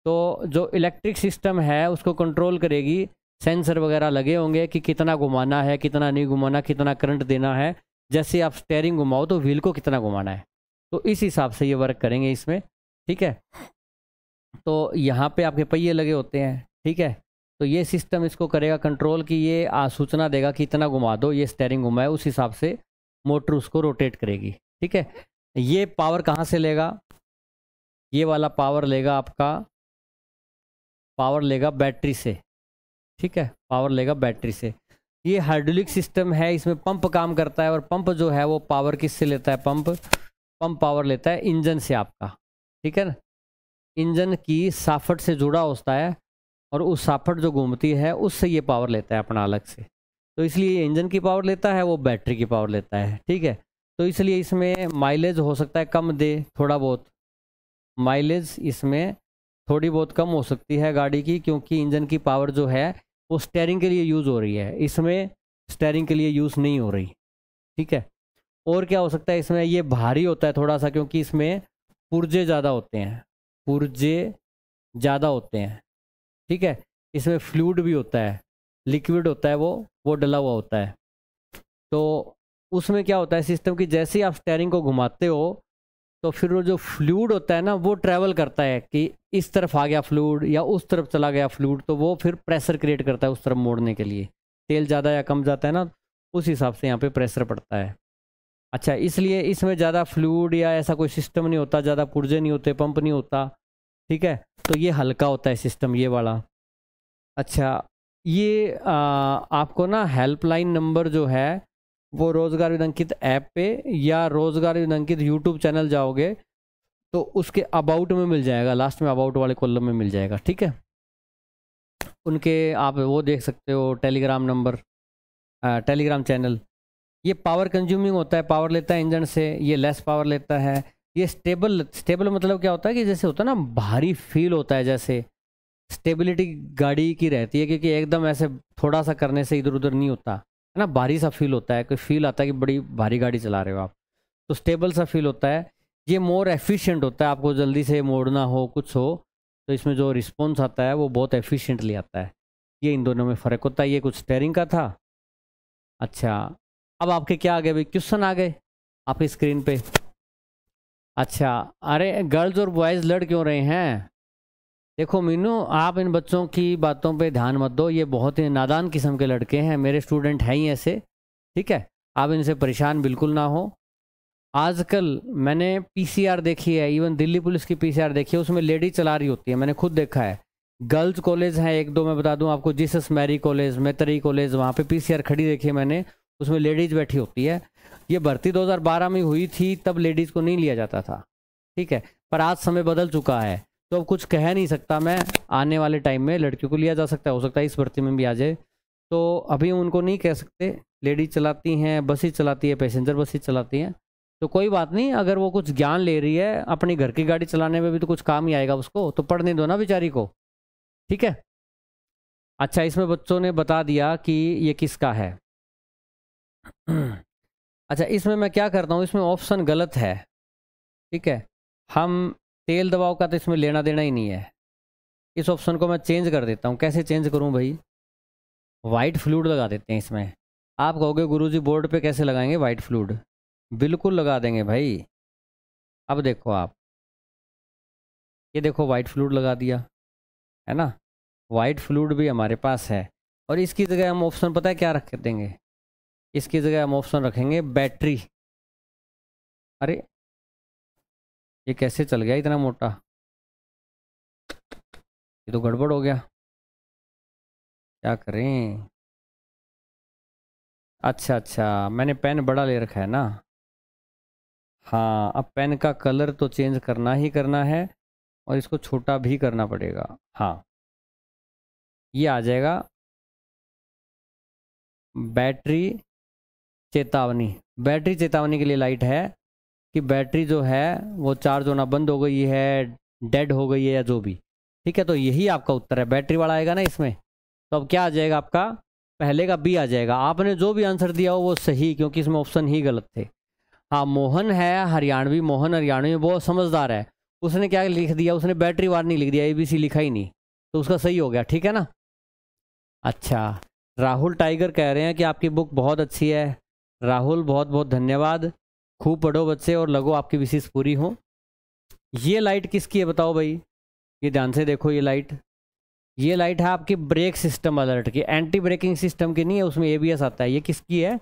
S2: तो जो इलेक्ट्रिक सिस्टम है उसको कंट्रोल करेगी सेंसर वगैरह लगे होंगे कि कितना घुमाना है कितना नहीं घुमाना कितना करंट देना है जैसे आप स्टेयरिंग घुमाओ तो व्हील को कितना घुमाना है तो इस हिसाब से ये वर्क करेंगे इसमें ठीक है तो यहाँ पे आपके पहिए लगे होते हैं ठीक है तो ये सिस्टम इसको करेगा कंट्रोल कि ये सूचना देगा कि इतना घुमा दो ये स्टेयरिंग घुमाए उस हिसाब से मोटर उसको रोटेट करेगी ठीक है ये पावर कहाँ से लेगा ये वाला पावर लेगा आपका पावर लेगा बैटरी से ठीक है पावर लेगा बैटरी से ये हाइड्रोलिक सिस्टम है इसमें पंप काम करता है और पंप जो है वो पावर किससे लेता है पंप पंप पावर लेता है इंजन से आपका ठीक है ना इंजन की साफट से जुड़ा होता है और उस साफट जो घूमती है उससे ये पावर लेता है अपना अलग से तो इसलिए इंजन की पावर लेता है वो बैटरी की पावर लेता है ठीक है तो इसलिए इसमें माइलेज हो सकता है कम दे थोड़ा बहुत माइलेज इसमें थोड़ी बहुत कम हो सकती है गाड़ी की क्योंकि इंजन की पावर जो है वो स्टेयरिंग के लिए यूज़ हो रही है इसमें स्टेयरिंग के लिए यूज़ नहीं हो रही ठीक है और क्या हो सकता है इसमें ये भारी होता है थोड़ा सा क्योंकि इसमें पुर्जे ज़्यादा होते हैं पुर्जे ज़्यादा होते हैं ठीक है इसमें फ्लूड भी होता है लिक्विड होता है वो वो डला हुआ होता है तो उसमें क्या होता है सिस्टम की जैसे ही आप स्टेयरिंग को घुमाते हो तो फिर वो जो फ्लूड होता है ना वो ट्रैवल करता है कि इस तरफ आ गया फ्लूड या उस तरफ चला गया फ्लूड तो वो फिर प्रेशर क्रिएट करता है उस तरफ मोड़ने के लिए तेल ज़्यादा या कम जाता है ना उस हिसाब से यहाँ पे प्रेशर पड़ता है अच्छा इसलिए इसमें ज़्यादा फ्लूड या ऐसा कोई सिस्टम नहीं होता ज़्यादा पुर्जे नहीं होते पंप नहीं होता ठीक है तो ये हल्का होता है सिस्टम ये वाला अच्छा ये आ, आपको ना हेल्पलाइन नंबर जो है वो रोज़गार विदंकित ऐप पे या रोज़गार विदंकित यूट्यूब चैनल जाओगे तो उसके अबाउट में मिल जाएगा लास्ट में अबाउट वाले कॉलम में मिल जाएगा ठीक है उनके आप वो देख सकते हो टेलीग्राम नंबर टेलीग्राम चैनल ये पावर कंज्यूमिंग होता है पावर लेता है इंजन से ये लेस पावर लेता है ये स्टेबल स्टेबल मतलब क्या होता है कि जैसे होता है ना भारी फील होता है जैसे स्टेबिलिटी गाड़ी की रहती है क्योंकि एकदम ऐसे थोड़ा सा करने से इधर उधर नहीं होता है ना भारी सा फील होता है कोई फील आता है कि बड़ी भारी गाड़ी चला रहे हो आप तो स्टेबल सा फील होता है ये मोर एफिशिएंट होता है आपको जल्दी से मोड़ना हो कुछ हो तो इसमें जो रिस्पॉन्स आता है वो बहुत एफिशिएंटली आता है ये इन दोनों में फ़र्क होता है ये कुछ स्टेयरिंग का था अच्छा अब आपके क्या आ गए भाई क्वेश्चन आ गए आपकी स्क्रीन पर अच्छा अरे गर्ल्स और बॉयज़ लड़ क्यों रहे हैं देखो मीनू आप इन बच्चों की बातों पे ध्यान मत दो ये बहुत ही नादान किस्म के लड़के हैं मेरे स्टूडेंट हैं ही ऐसे ठीक है आप इनसे परेशान बिल्कुल ना हो आजकल मैंने पीसीआर देखी है इवन दिल्ली पुलिस की पीसीआर देखी है उसमें लेडी चला रही होती है मैंने खुद देखा है गर्ल्स कॉलेज हैं एक दो मैं बता दूं आपको Jesus Mary college Maitreyi college वहाँ पे पीसीआर खड़ी देखी है मैंने उसमें लेडीज़ बैठी होती है ये भर्ती 2012 में हुई थी तब लेडीज़ को नहीं लिया जाता था ठीक है पर आज समय बदल चुका है तो अब कुछ कह नहीं सकता मैं आने वाले टाइम में लड़कियों को लिया जा सकता है हो सकता है इस भर्ती में भी आ जाए तो अभी उनको नहीं कह सकते लेडीज चलाती हैं बसें चलाती है पैसेंजर बसें चलाती हैं तो कोई बात नहीं अगर वो कुछ ज्ञान ले रही है अपनी घर की गाड़ी चलाने में भी तो कुछ काम ही आएगा उसको तो पढ़ने दो ना बेचारी को ठीक है अच्छा इसमें बच्चों ने बता दिया कि ये किसका है अच्छा इसमें मैं क्या करता हूँ इसमें ऑप्शन गलत है ठीक है हम तेल दबाव का तो इसमें लेना देना ही नहीं है इस ऑप्शन को मैं चेंज कर देता हूँ कैसे चेंज करूँ भाई वाइट फ्लूड लगा देते हैं इसमें आप कहोगे गुरुजी बोर्ड पे कैसे लगाएंगे वाइट फ्लूड बिल्कुल लगा देंगे भाई
S1: अब देखो आप ये देखो वाइट फ्लूड लगा दिया है ना वाइट फ्लूड भी हमारे पास है और इसकी जगह हम ऑप्शन पता है क्या रख देंगे इसकी जगह हम ऑप्शन रखेंगे बैटरी अरे ये कैसे चल गया इतना मोटा ये तो गड़बड़ हो गया क्या करें अच्छा अच्छा मैंने पेन बड़ा ले रखा है ना
S2: हाँ अब पेन का कलर तो चेंज करना ही करना है और इसको छोटा भी करना पड़ेगा
S1: हाँ ये आ जाएगा बैटरी चेतावनी बैटरी चेतावनी के लिए लाइट है कि
S2: बैटरी जो है वो चार्ज होना बंद हो गई है डेड हो गई है या जो भी ठीक है तो यही आपका उत्तर है बैटरी वाला आएगा ना इसमें तो अब क्या आ जाएगा आपका पहले का बी आ जाएगा आपने जो भी आंसर दिया हो वो सही क्योंकि इसमें ऑप्शन ही गलत थे हाँ मोहन है हरियाणवी मोहन हरियाणवी बहुत समझदार है उसने क्या लिख दिया उसने बैटरी वार नहीं लिख दिया एबीसी लिखा ही नहीं तो उसका सही हो गया ठीक है ना अच्छा राहुल टाइगर कह रहे हैं कि आपकी बुक बहुत अच्छी है राहुल बहुत बहुत धन्यवाद खूब पढ़ो बच्चे और लगो आपकी विशेष पूरी हो ये लाइट किसकी है बताओ भाई ये ध्यान से देखो ये लाइट ये लाइट है आपकी ब्रेक सिस्टम अलर्ट की एंटी ब्रेकिंग सिस्टम की नहीं है उसमें एबीएस आता है ये किसकी है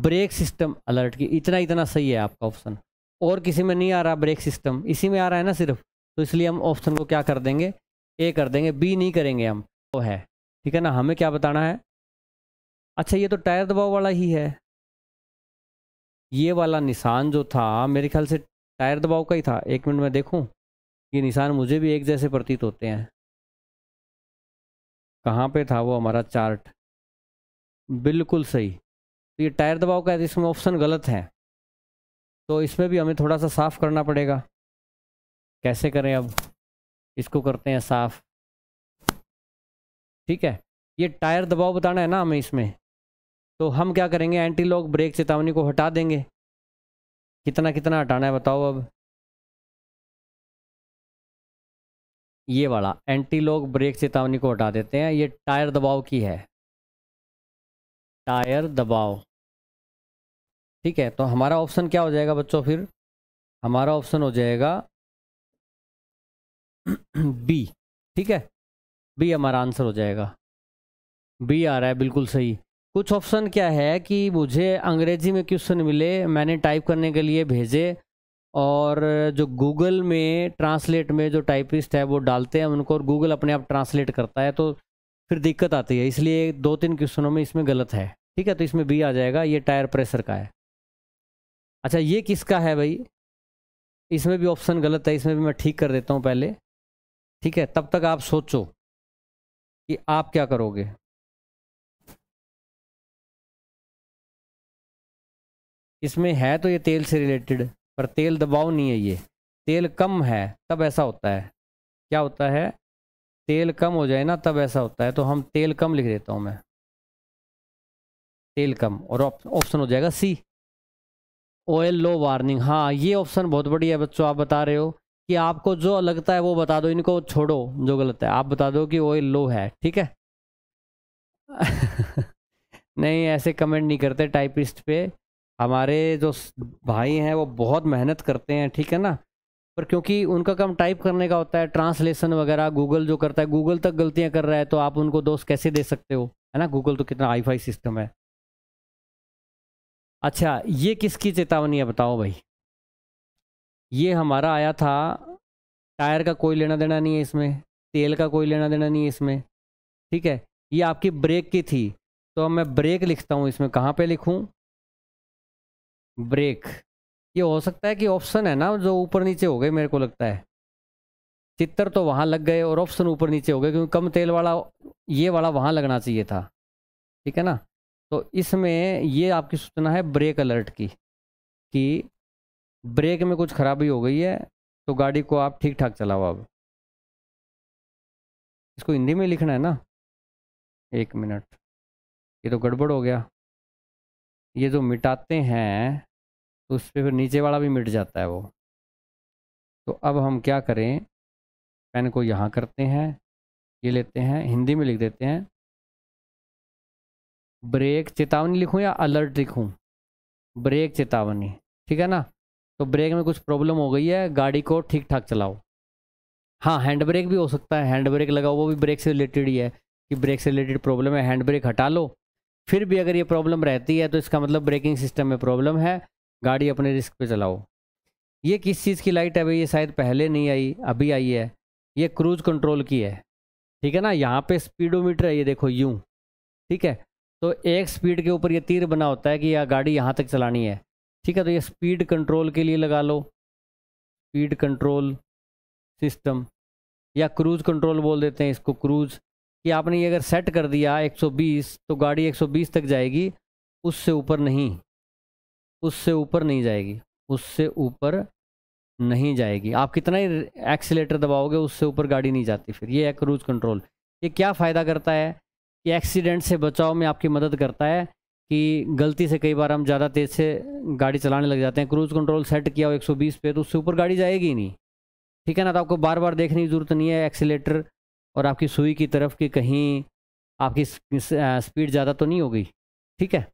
S2: ब्रेक सिस्टम अलर्ट की इतना इतना सही है आपका ऑप्शन और किसी में नहीं आ रहा ब्रेक सिस्टम इसी में आ रहा है ना सिर्फ तो इसलिए हम ऑप्शन को क्या कर देंगे ए कर देंगे बी नहीं करेंगे हम वो है ठीक है ना हमें क्या बताना है अच्छा ये तो टायर दबाव वाला ही है ये वाला निशान जो था मेरे ख्याल से टायर दबाव का ही था एक मिनट में देखूँ ये निशान मुझे भी एक जैसे प्रतीत होते हैं
S1: कहाँ पे था वो हमारा चार्ट बिल्कुल सही ये टायर दबाव का इसमें ऑप्शन गलत है तो इसमें भी हमें थोड़ा सा साफ़ करना पड़ेगा कैसे करें अब इसको करते हैं साफ़ ठीक है ये टायर दबाव बताना है ना हमें इसमें तो हम क्या करेंगे एंटी लॉक ब्रेक चेतावनी को हटा देंगे कितना कितना हटाना है बताओ अब ये वाला एंटी लॉक ब्रेक चेतावनी को हटा देते हैं ये टायर दबाव की है टायर दबाव ठीक है तो हमारा ऑप्शन क्या हो जाएगा बच्चों फिर हमारा ऑप्शन हो जाएगा बी ठीक है बी हमारा आंसर हो जाएगा बी आ रहा है बिल्कुल सही कुछ
S2: ऑप्शन क्या है कि मुझे अंग्रेजी में क्वेश्चन मिले मैंने टाइप करने के लिए भेजे और जो गूगल में ट्रांसलेट में जो टाइपिस्ट है वो डालते हैं उनको और गूगल अपने आप ट्रांसलेट करता है तो फिर दिक्कत आती है इसलिए दो तीन क्वेश्चनों में इसमें गलत है ठीक है तो इसमें बी आ जाएगा ये टायर प्रेशर का है अच्छा ये किसका है भाई
S1: इसमें भी ऑप्शन गलत है इसमें भी मैं ठीक कर देता हूँ पहले ठीक है तब तक आप सोचो कि आप क्या करोगे इसमें है तो ये तेल से रिलेटेड पर तेल दबाव नहीं है ये तेल कम है तब ऐसा होता है क्या होता है
S2: तेल कम हो जाए ना तब ऐसा होता है तो हम तेल कम लिख देता हूँ मैं तेल कम और ऑप्शन हो जाएगा सी ऑयल लो वार्निंग हाँ ये ऑप्शन बहुत बढ़िया है बच्चों आप बता रहे हो कि आपको जो लगता है वो बता दो इनको छोड़ो जो गलत है आप बता दो कि ऑयल लो है ठीक है नहीं ऐसे कमेंट नहीं करते टाइपिस्ट पे हमारे जो भाई हैं वो बहुत मेहनत करते हैं ठीक है ना पर क्योंकि उनका काम टाइप करने का होता है ट्रांसलेशन वगैरह गूगल जो करता है गूगल तक गलतियां कर रहा है तो आप उनको दोष कैसे दे सकते हो है ना गूगल तो कितना आईफाई सिस्टम है अच्छा ये किसकी चेतावनी है बताओ भाई ये हमारा आया था टायर का कोई लेना देना नहीं है इसमें तेल का कोई लेना देना नहीं है इसमें ठीक है ये आपकी ब्रेक की थी तो अब मैं ब्रेक लिखता हूँ इसमें कहाँ पे लिखूँ ब्रेक ये हो सकता है कि ऑप्शन है ना जो ऊपर नीचे हो गए मेरे को लगता है चित्र तो वहाँ लग गए और ऑप्शन ऊपर नीचे हो गए क्योंकि कम तेल वाला ये वाला वहाँ लगना चाहिए था ठीक है ना तो इसमें ये आपकी सूचना है ब्रेक अलर्ट की कि ब्रेक में
S1: कुछ खराबी हो गई है तो गाड़ी को आप ठीक ठाक चलाओ अब इसको हिंदी में लिखना है ना एक मिनट ये तो गड़बड़ हो गया ये जो मिटाते हैं तो उस पर फिर नीचे वाला भी मिट जाता है वो तो अब हम क्या करें पेन को यहाँ करते हैं ये लेते हैं हिंदी में लिख देते हैं ब्रेक चेतावनी लिखूँ या अलर्ट लिखूँ ब्रेक चेतावनी ठीक है ना तो ब्रेक में
S2: कुछ प्रॉब्लम हो गई है गाड़ी को ठीक ठाक चलाओ हाँ हैंड ब्रेक भी हो सकता है हैंड ब्रेक लगाओ वो भी ब्रेक से रिलेटेड ही है कि ब्रेक से रिलेटेड प्रॉब्लम है हैंड ब्रेक हटा लो फिर भी अगर ये प्रॉब्लम रहती है तो इसका मतलब ब्रेकिंग सिस्टम में प्रॉब्लम है गाड़ी अपने रिस्क पर चलाओ ये किस चीज़ की लाइट है भाई ये शायद पहले नहीं आई अभी आई है ये क्रूज कंट्रोल की है ठीक है ना यहाँ पे स्पीडोमीटर है ये देखो यूँ ठीक है तो एक स्पीड के ऊपर ये तीर बना होता है कि यह गाड़ी यहाँ तक चलानी है ठीक है तो ये स्पीड कंट्रोल के लिए लगा लो स्पीड कंट्रोल सिस्टम या क्रूज कंट्रोल बोल देते हैं इसको क्रूज कि आपने ये अगर सेट कर दिया 120 तो गाड़ी 120 तक जाएगी उससे ऊपर नहीं उससे ऊपर नहीं जाएगी उससे ऊपर नहीं जाएगी आप कितना ही एक्सीटर दबाओगे उससे ऊपर गाड़ी नहीं जाती फिर ये है क्रूज कंट्रोल ये क्या फ़ायदा करता है ये एक्सीडेंट से बचाव में आपकी मदद करता है कि गलती से कई बार हम ज़्यादा तेज़ से गाड़ी चलाने लग जाते हैं क्रूज़ कंट्रोल सेट किया हो 120 पे तो उससे ऊपर गाड़ी जाएगी नहीं ठीक है ना तो आपको बार बार देखने की ज़रूरत नहीं है एक्सीटर और आपकी सुई की तरफ कि कहीं आपकी स्पीड ज़्यादा तो नहीं हो गई ठीक है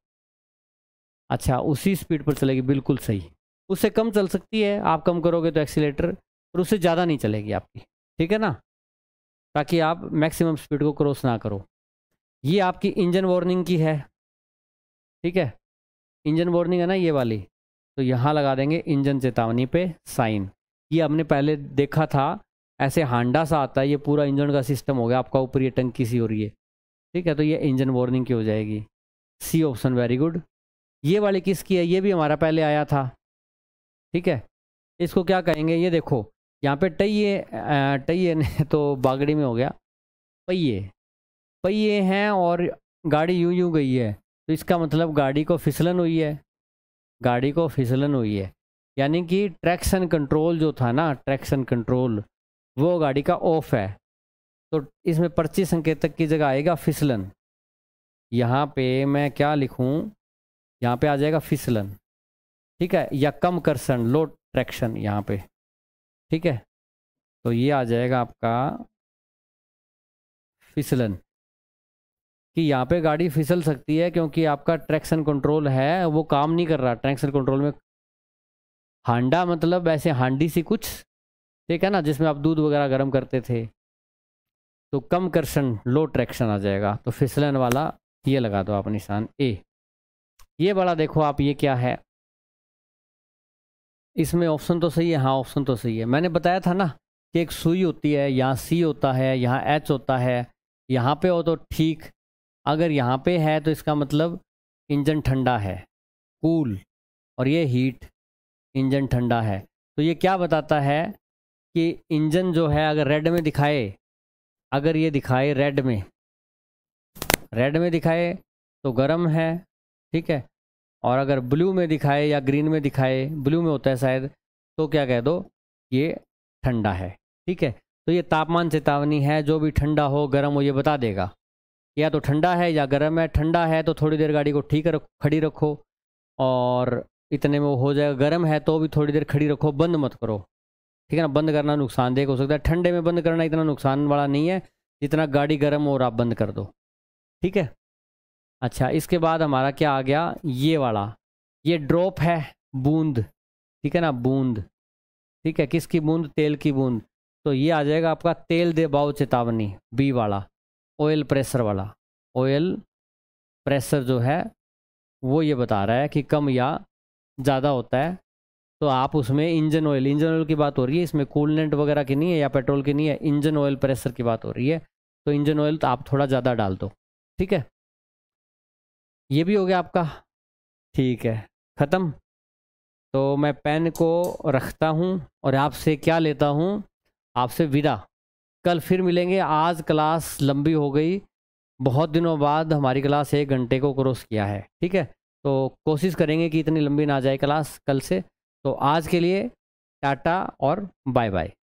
S2: अच्छा उसी स्पीड पर चलेगी बिल्कुल सही उससे कम चल सकती है आप कम करोगे तो एक्सीटर और उससे ज़्यादा नहीं चलेगी आपकी ठीक है ना ताकि आप मैक्सिमम स्पीड को क्रॉस ना करो ये आपकी इंजन वार्निंग की है ठीक है इंजन वार्निंग है ना ये वाली तो यहाँ लगा देंगे इंजन चेतावनी पे साइन ये हमने पहले देखा था ऐसे हांडा सा आता है ये पूरा इंजन का सिस्टम हो गया आपका ऊपर ये टंकी सी हो रही है ठीक है तो ये इंजन वार्निंग की हो जाएगी सी ऑप्शन वेरी गुड ये वाली किसकी है ये भी हमारा पहले आया था ठीक है इसको क्या कहेंगे ये देखो यहाँ पे टइये टइये ने तो बागड़ी में हो गया पहिए पहिए हैं और गाड़ी यूं यूं गई है तो इसका मतलब गाड़ी को फिसलन हुई है गाड़ी को फिसलन हुई है यानी कि ट्रैक्शन कंट्रोल जो था ना ट्रैक्शन कंट्रोल वो गाड़ी का ऑफ है तो इसमें पर्ची संकेतक की जगह आएगा फिसलन यहाँ पे मैं क्या लिखूँ यहाँ पे आ जाएगा फिसलन ठीक है या कम कर्षण लो ट्रैक्शन
S1: यहाँ पे ठीक है तो ये आ जाएगा आपका फिसलन कि यहाँ पे गाड़ी फिसल सकती है क्योंकि आपका
S2: ट्रैक्शन कंट्रोल है वो काम नहीं कर रहा ट्रैक्शन कंट्रोल में हांडा मतलब ऐसे हांडी सी कुछ ठीक है ना जिसमें आप दूध वगैरह गर्म करते थे तो कम कर्षण लो ट्रैक्शन आ जाएगा तो फिसलन वाला ये लगा दो आप निशान ए ये बड़ा देखो आप ये क्या है इसमें ऑप्शन तो सही है हाँ ऑप्शन तो सही है मैंने बताया था ना कि एक सुई होती है यहाँ सी होता है यहाँ एच होता है यहाँ पे हो तो ठीक अगर यहाँ पे है तो इसका मतलब इंजन ठंडा है कूल और ये हीट इंजन ठंडा है तो ये क्या बताता है कि इंजन जो है अगर रेड में दिखाए अगर ये दिखाए रेड में रेड में दिखाए तो गर्म है ठीक है और अगर ब्लू में दिखाए या ग्रीन में दिखाए ब्लू में होता है शायद तो क्या कह दो ये ठंडा है ठीक है तो ये तापमान चेतावनी है जो भी ठंडा हो गर्म हो ये बता देगा या तो ठंडा है या गर्म है ठंडा है तो थोड़ी देर गाड़ी को ठीक रखो खड़ी रखो और इतने में वो हो जाएगा गर्म है तो भी थोड़ी देर खड़ी रखो बंद मत करो ठीक है ना बंद करना नुकसानदेह हो सकता है ठंडे में बंद करना इतना नुकसान वाला नहीं है जितना गाड़ी गर्म हो और आप बंद कर दो ठीक है अच्छा इसके बाद हमारा क्या आ गया ये वाला ये ड्रॉप है बूंद ठीक है ना बूंद ठीक है किसकी बूंद तेल की बूंद तो ये आ जाएगा आपका तेल दे बाव चेतावनी बी वाला ऑयल प्रेशर वाला ऑयल प्रेशर जो है वो ये बता रहा है कि कम या ज़्यादा होता है तो आप उसमें इंजन ऑयल इंजन ऑयल की बात हो रही है इसमें कूलनेट वगैरह की नहीं है या पेट्रोल की नहीं है इंजन ऑयल प्रेशर की बात हो रही है
S1: तो इंजन ऑयल तो आप थोड़ा ज़्यादा डाल दो ठीक है ये भी हो गया आपका ठीक है ख़त्म तो मैं पेन को रखता
S2: हूँ और आपसे क्या लेता हूँ आपसे विदा कल फिर मिलेंगे आज क्लास लंबी हो गई बहुत दिनों बाद हमारी क्लास एक घंटे को क्रॉस किया है ठीक है तो कोशिश करेंगे कि इतनी लंबी ना जाए क्लास कल से तो आज के लिए
S1: टाटा और बाय बाय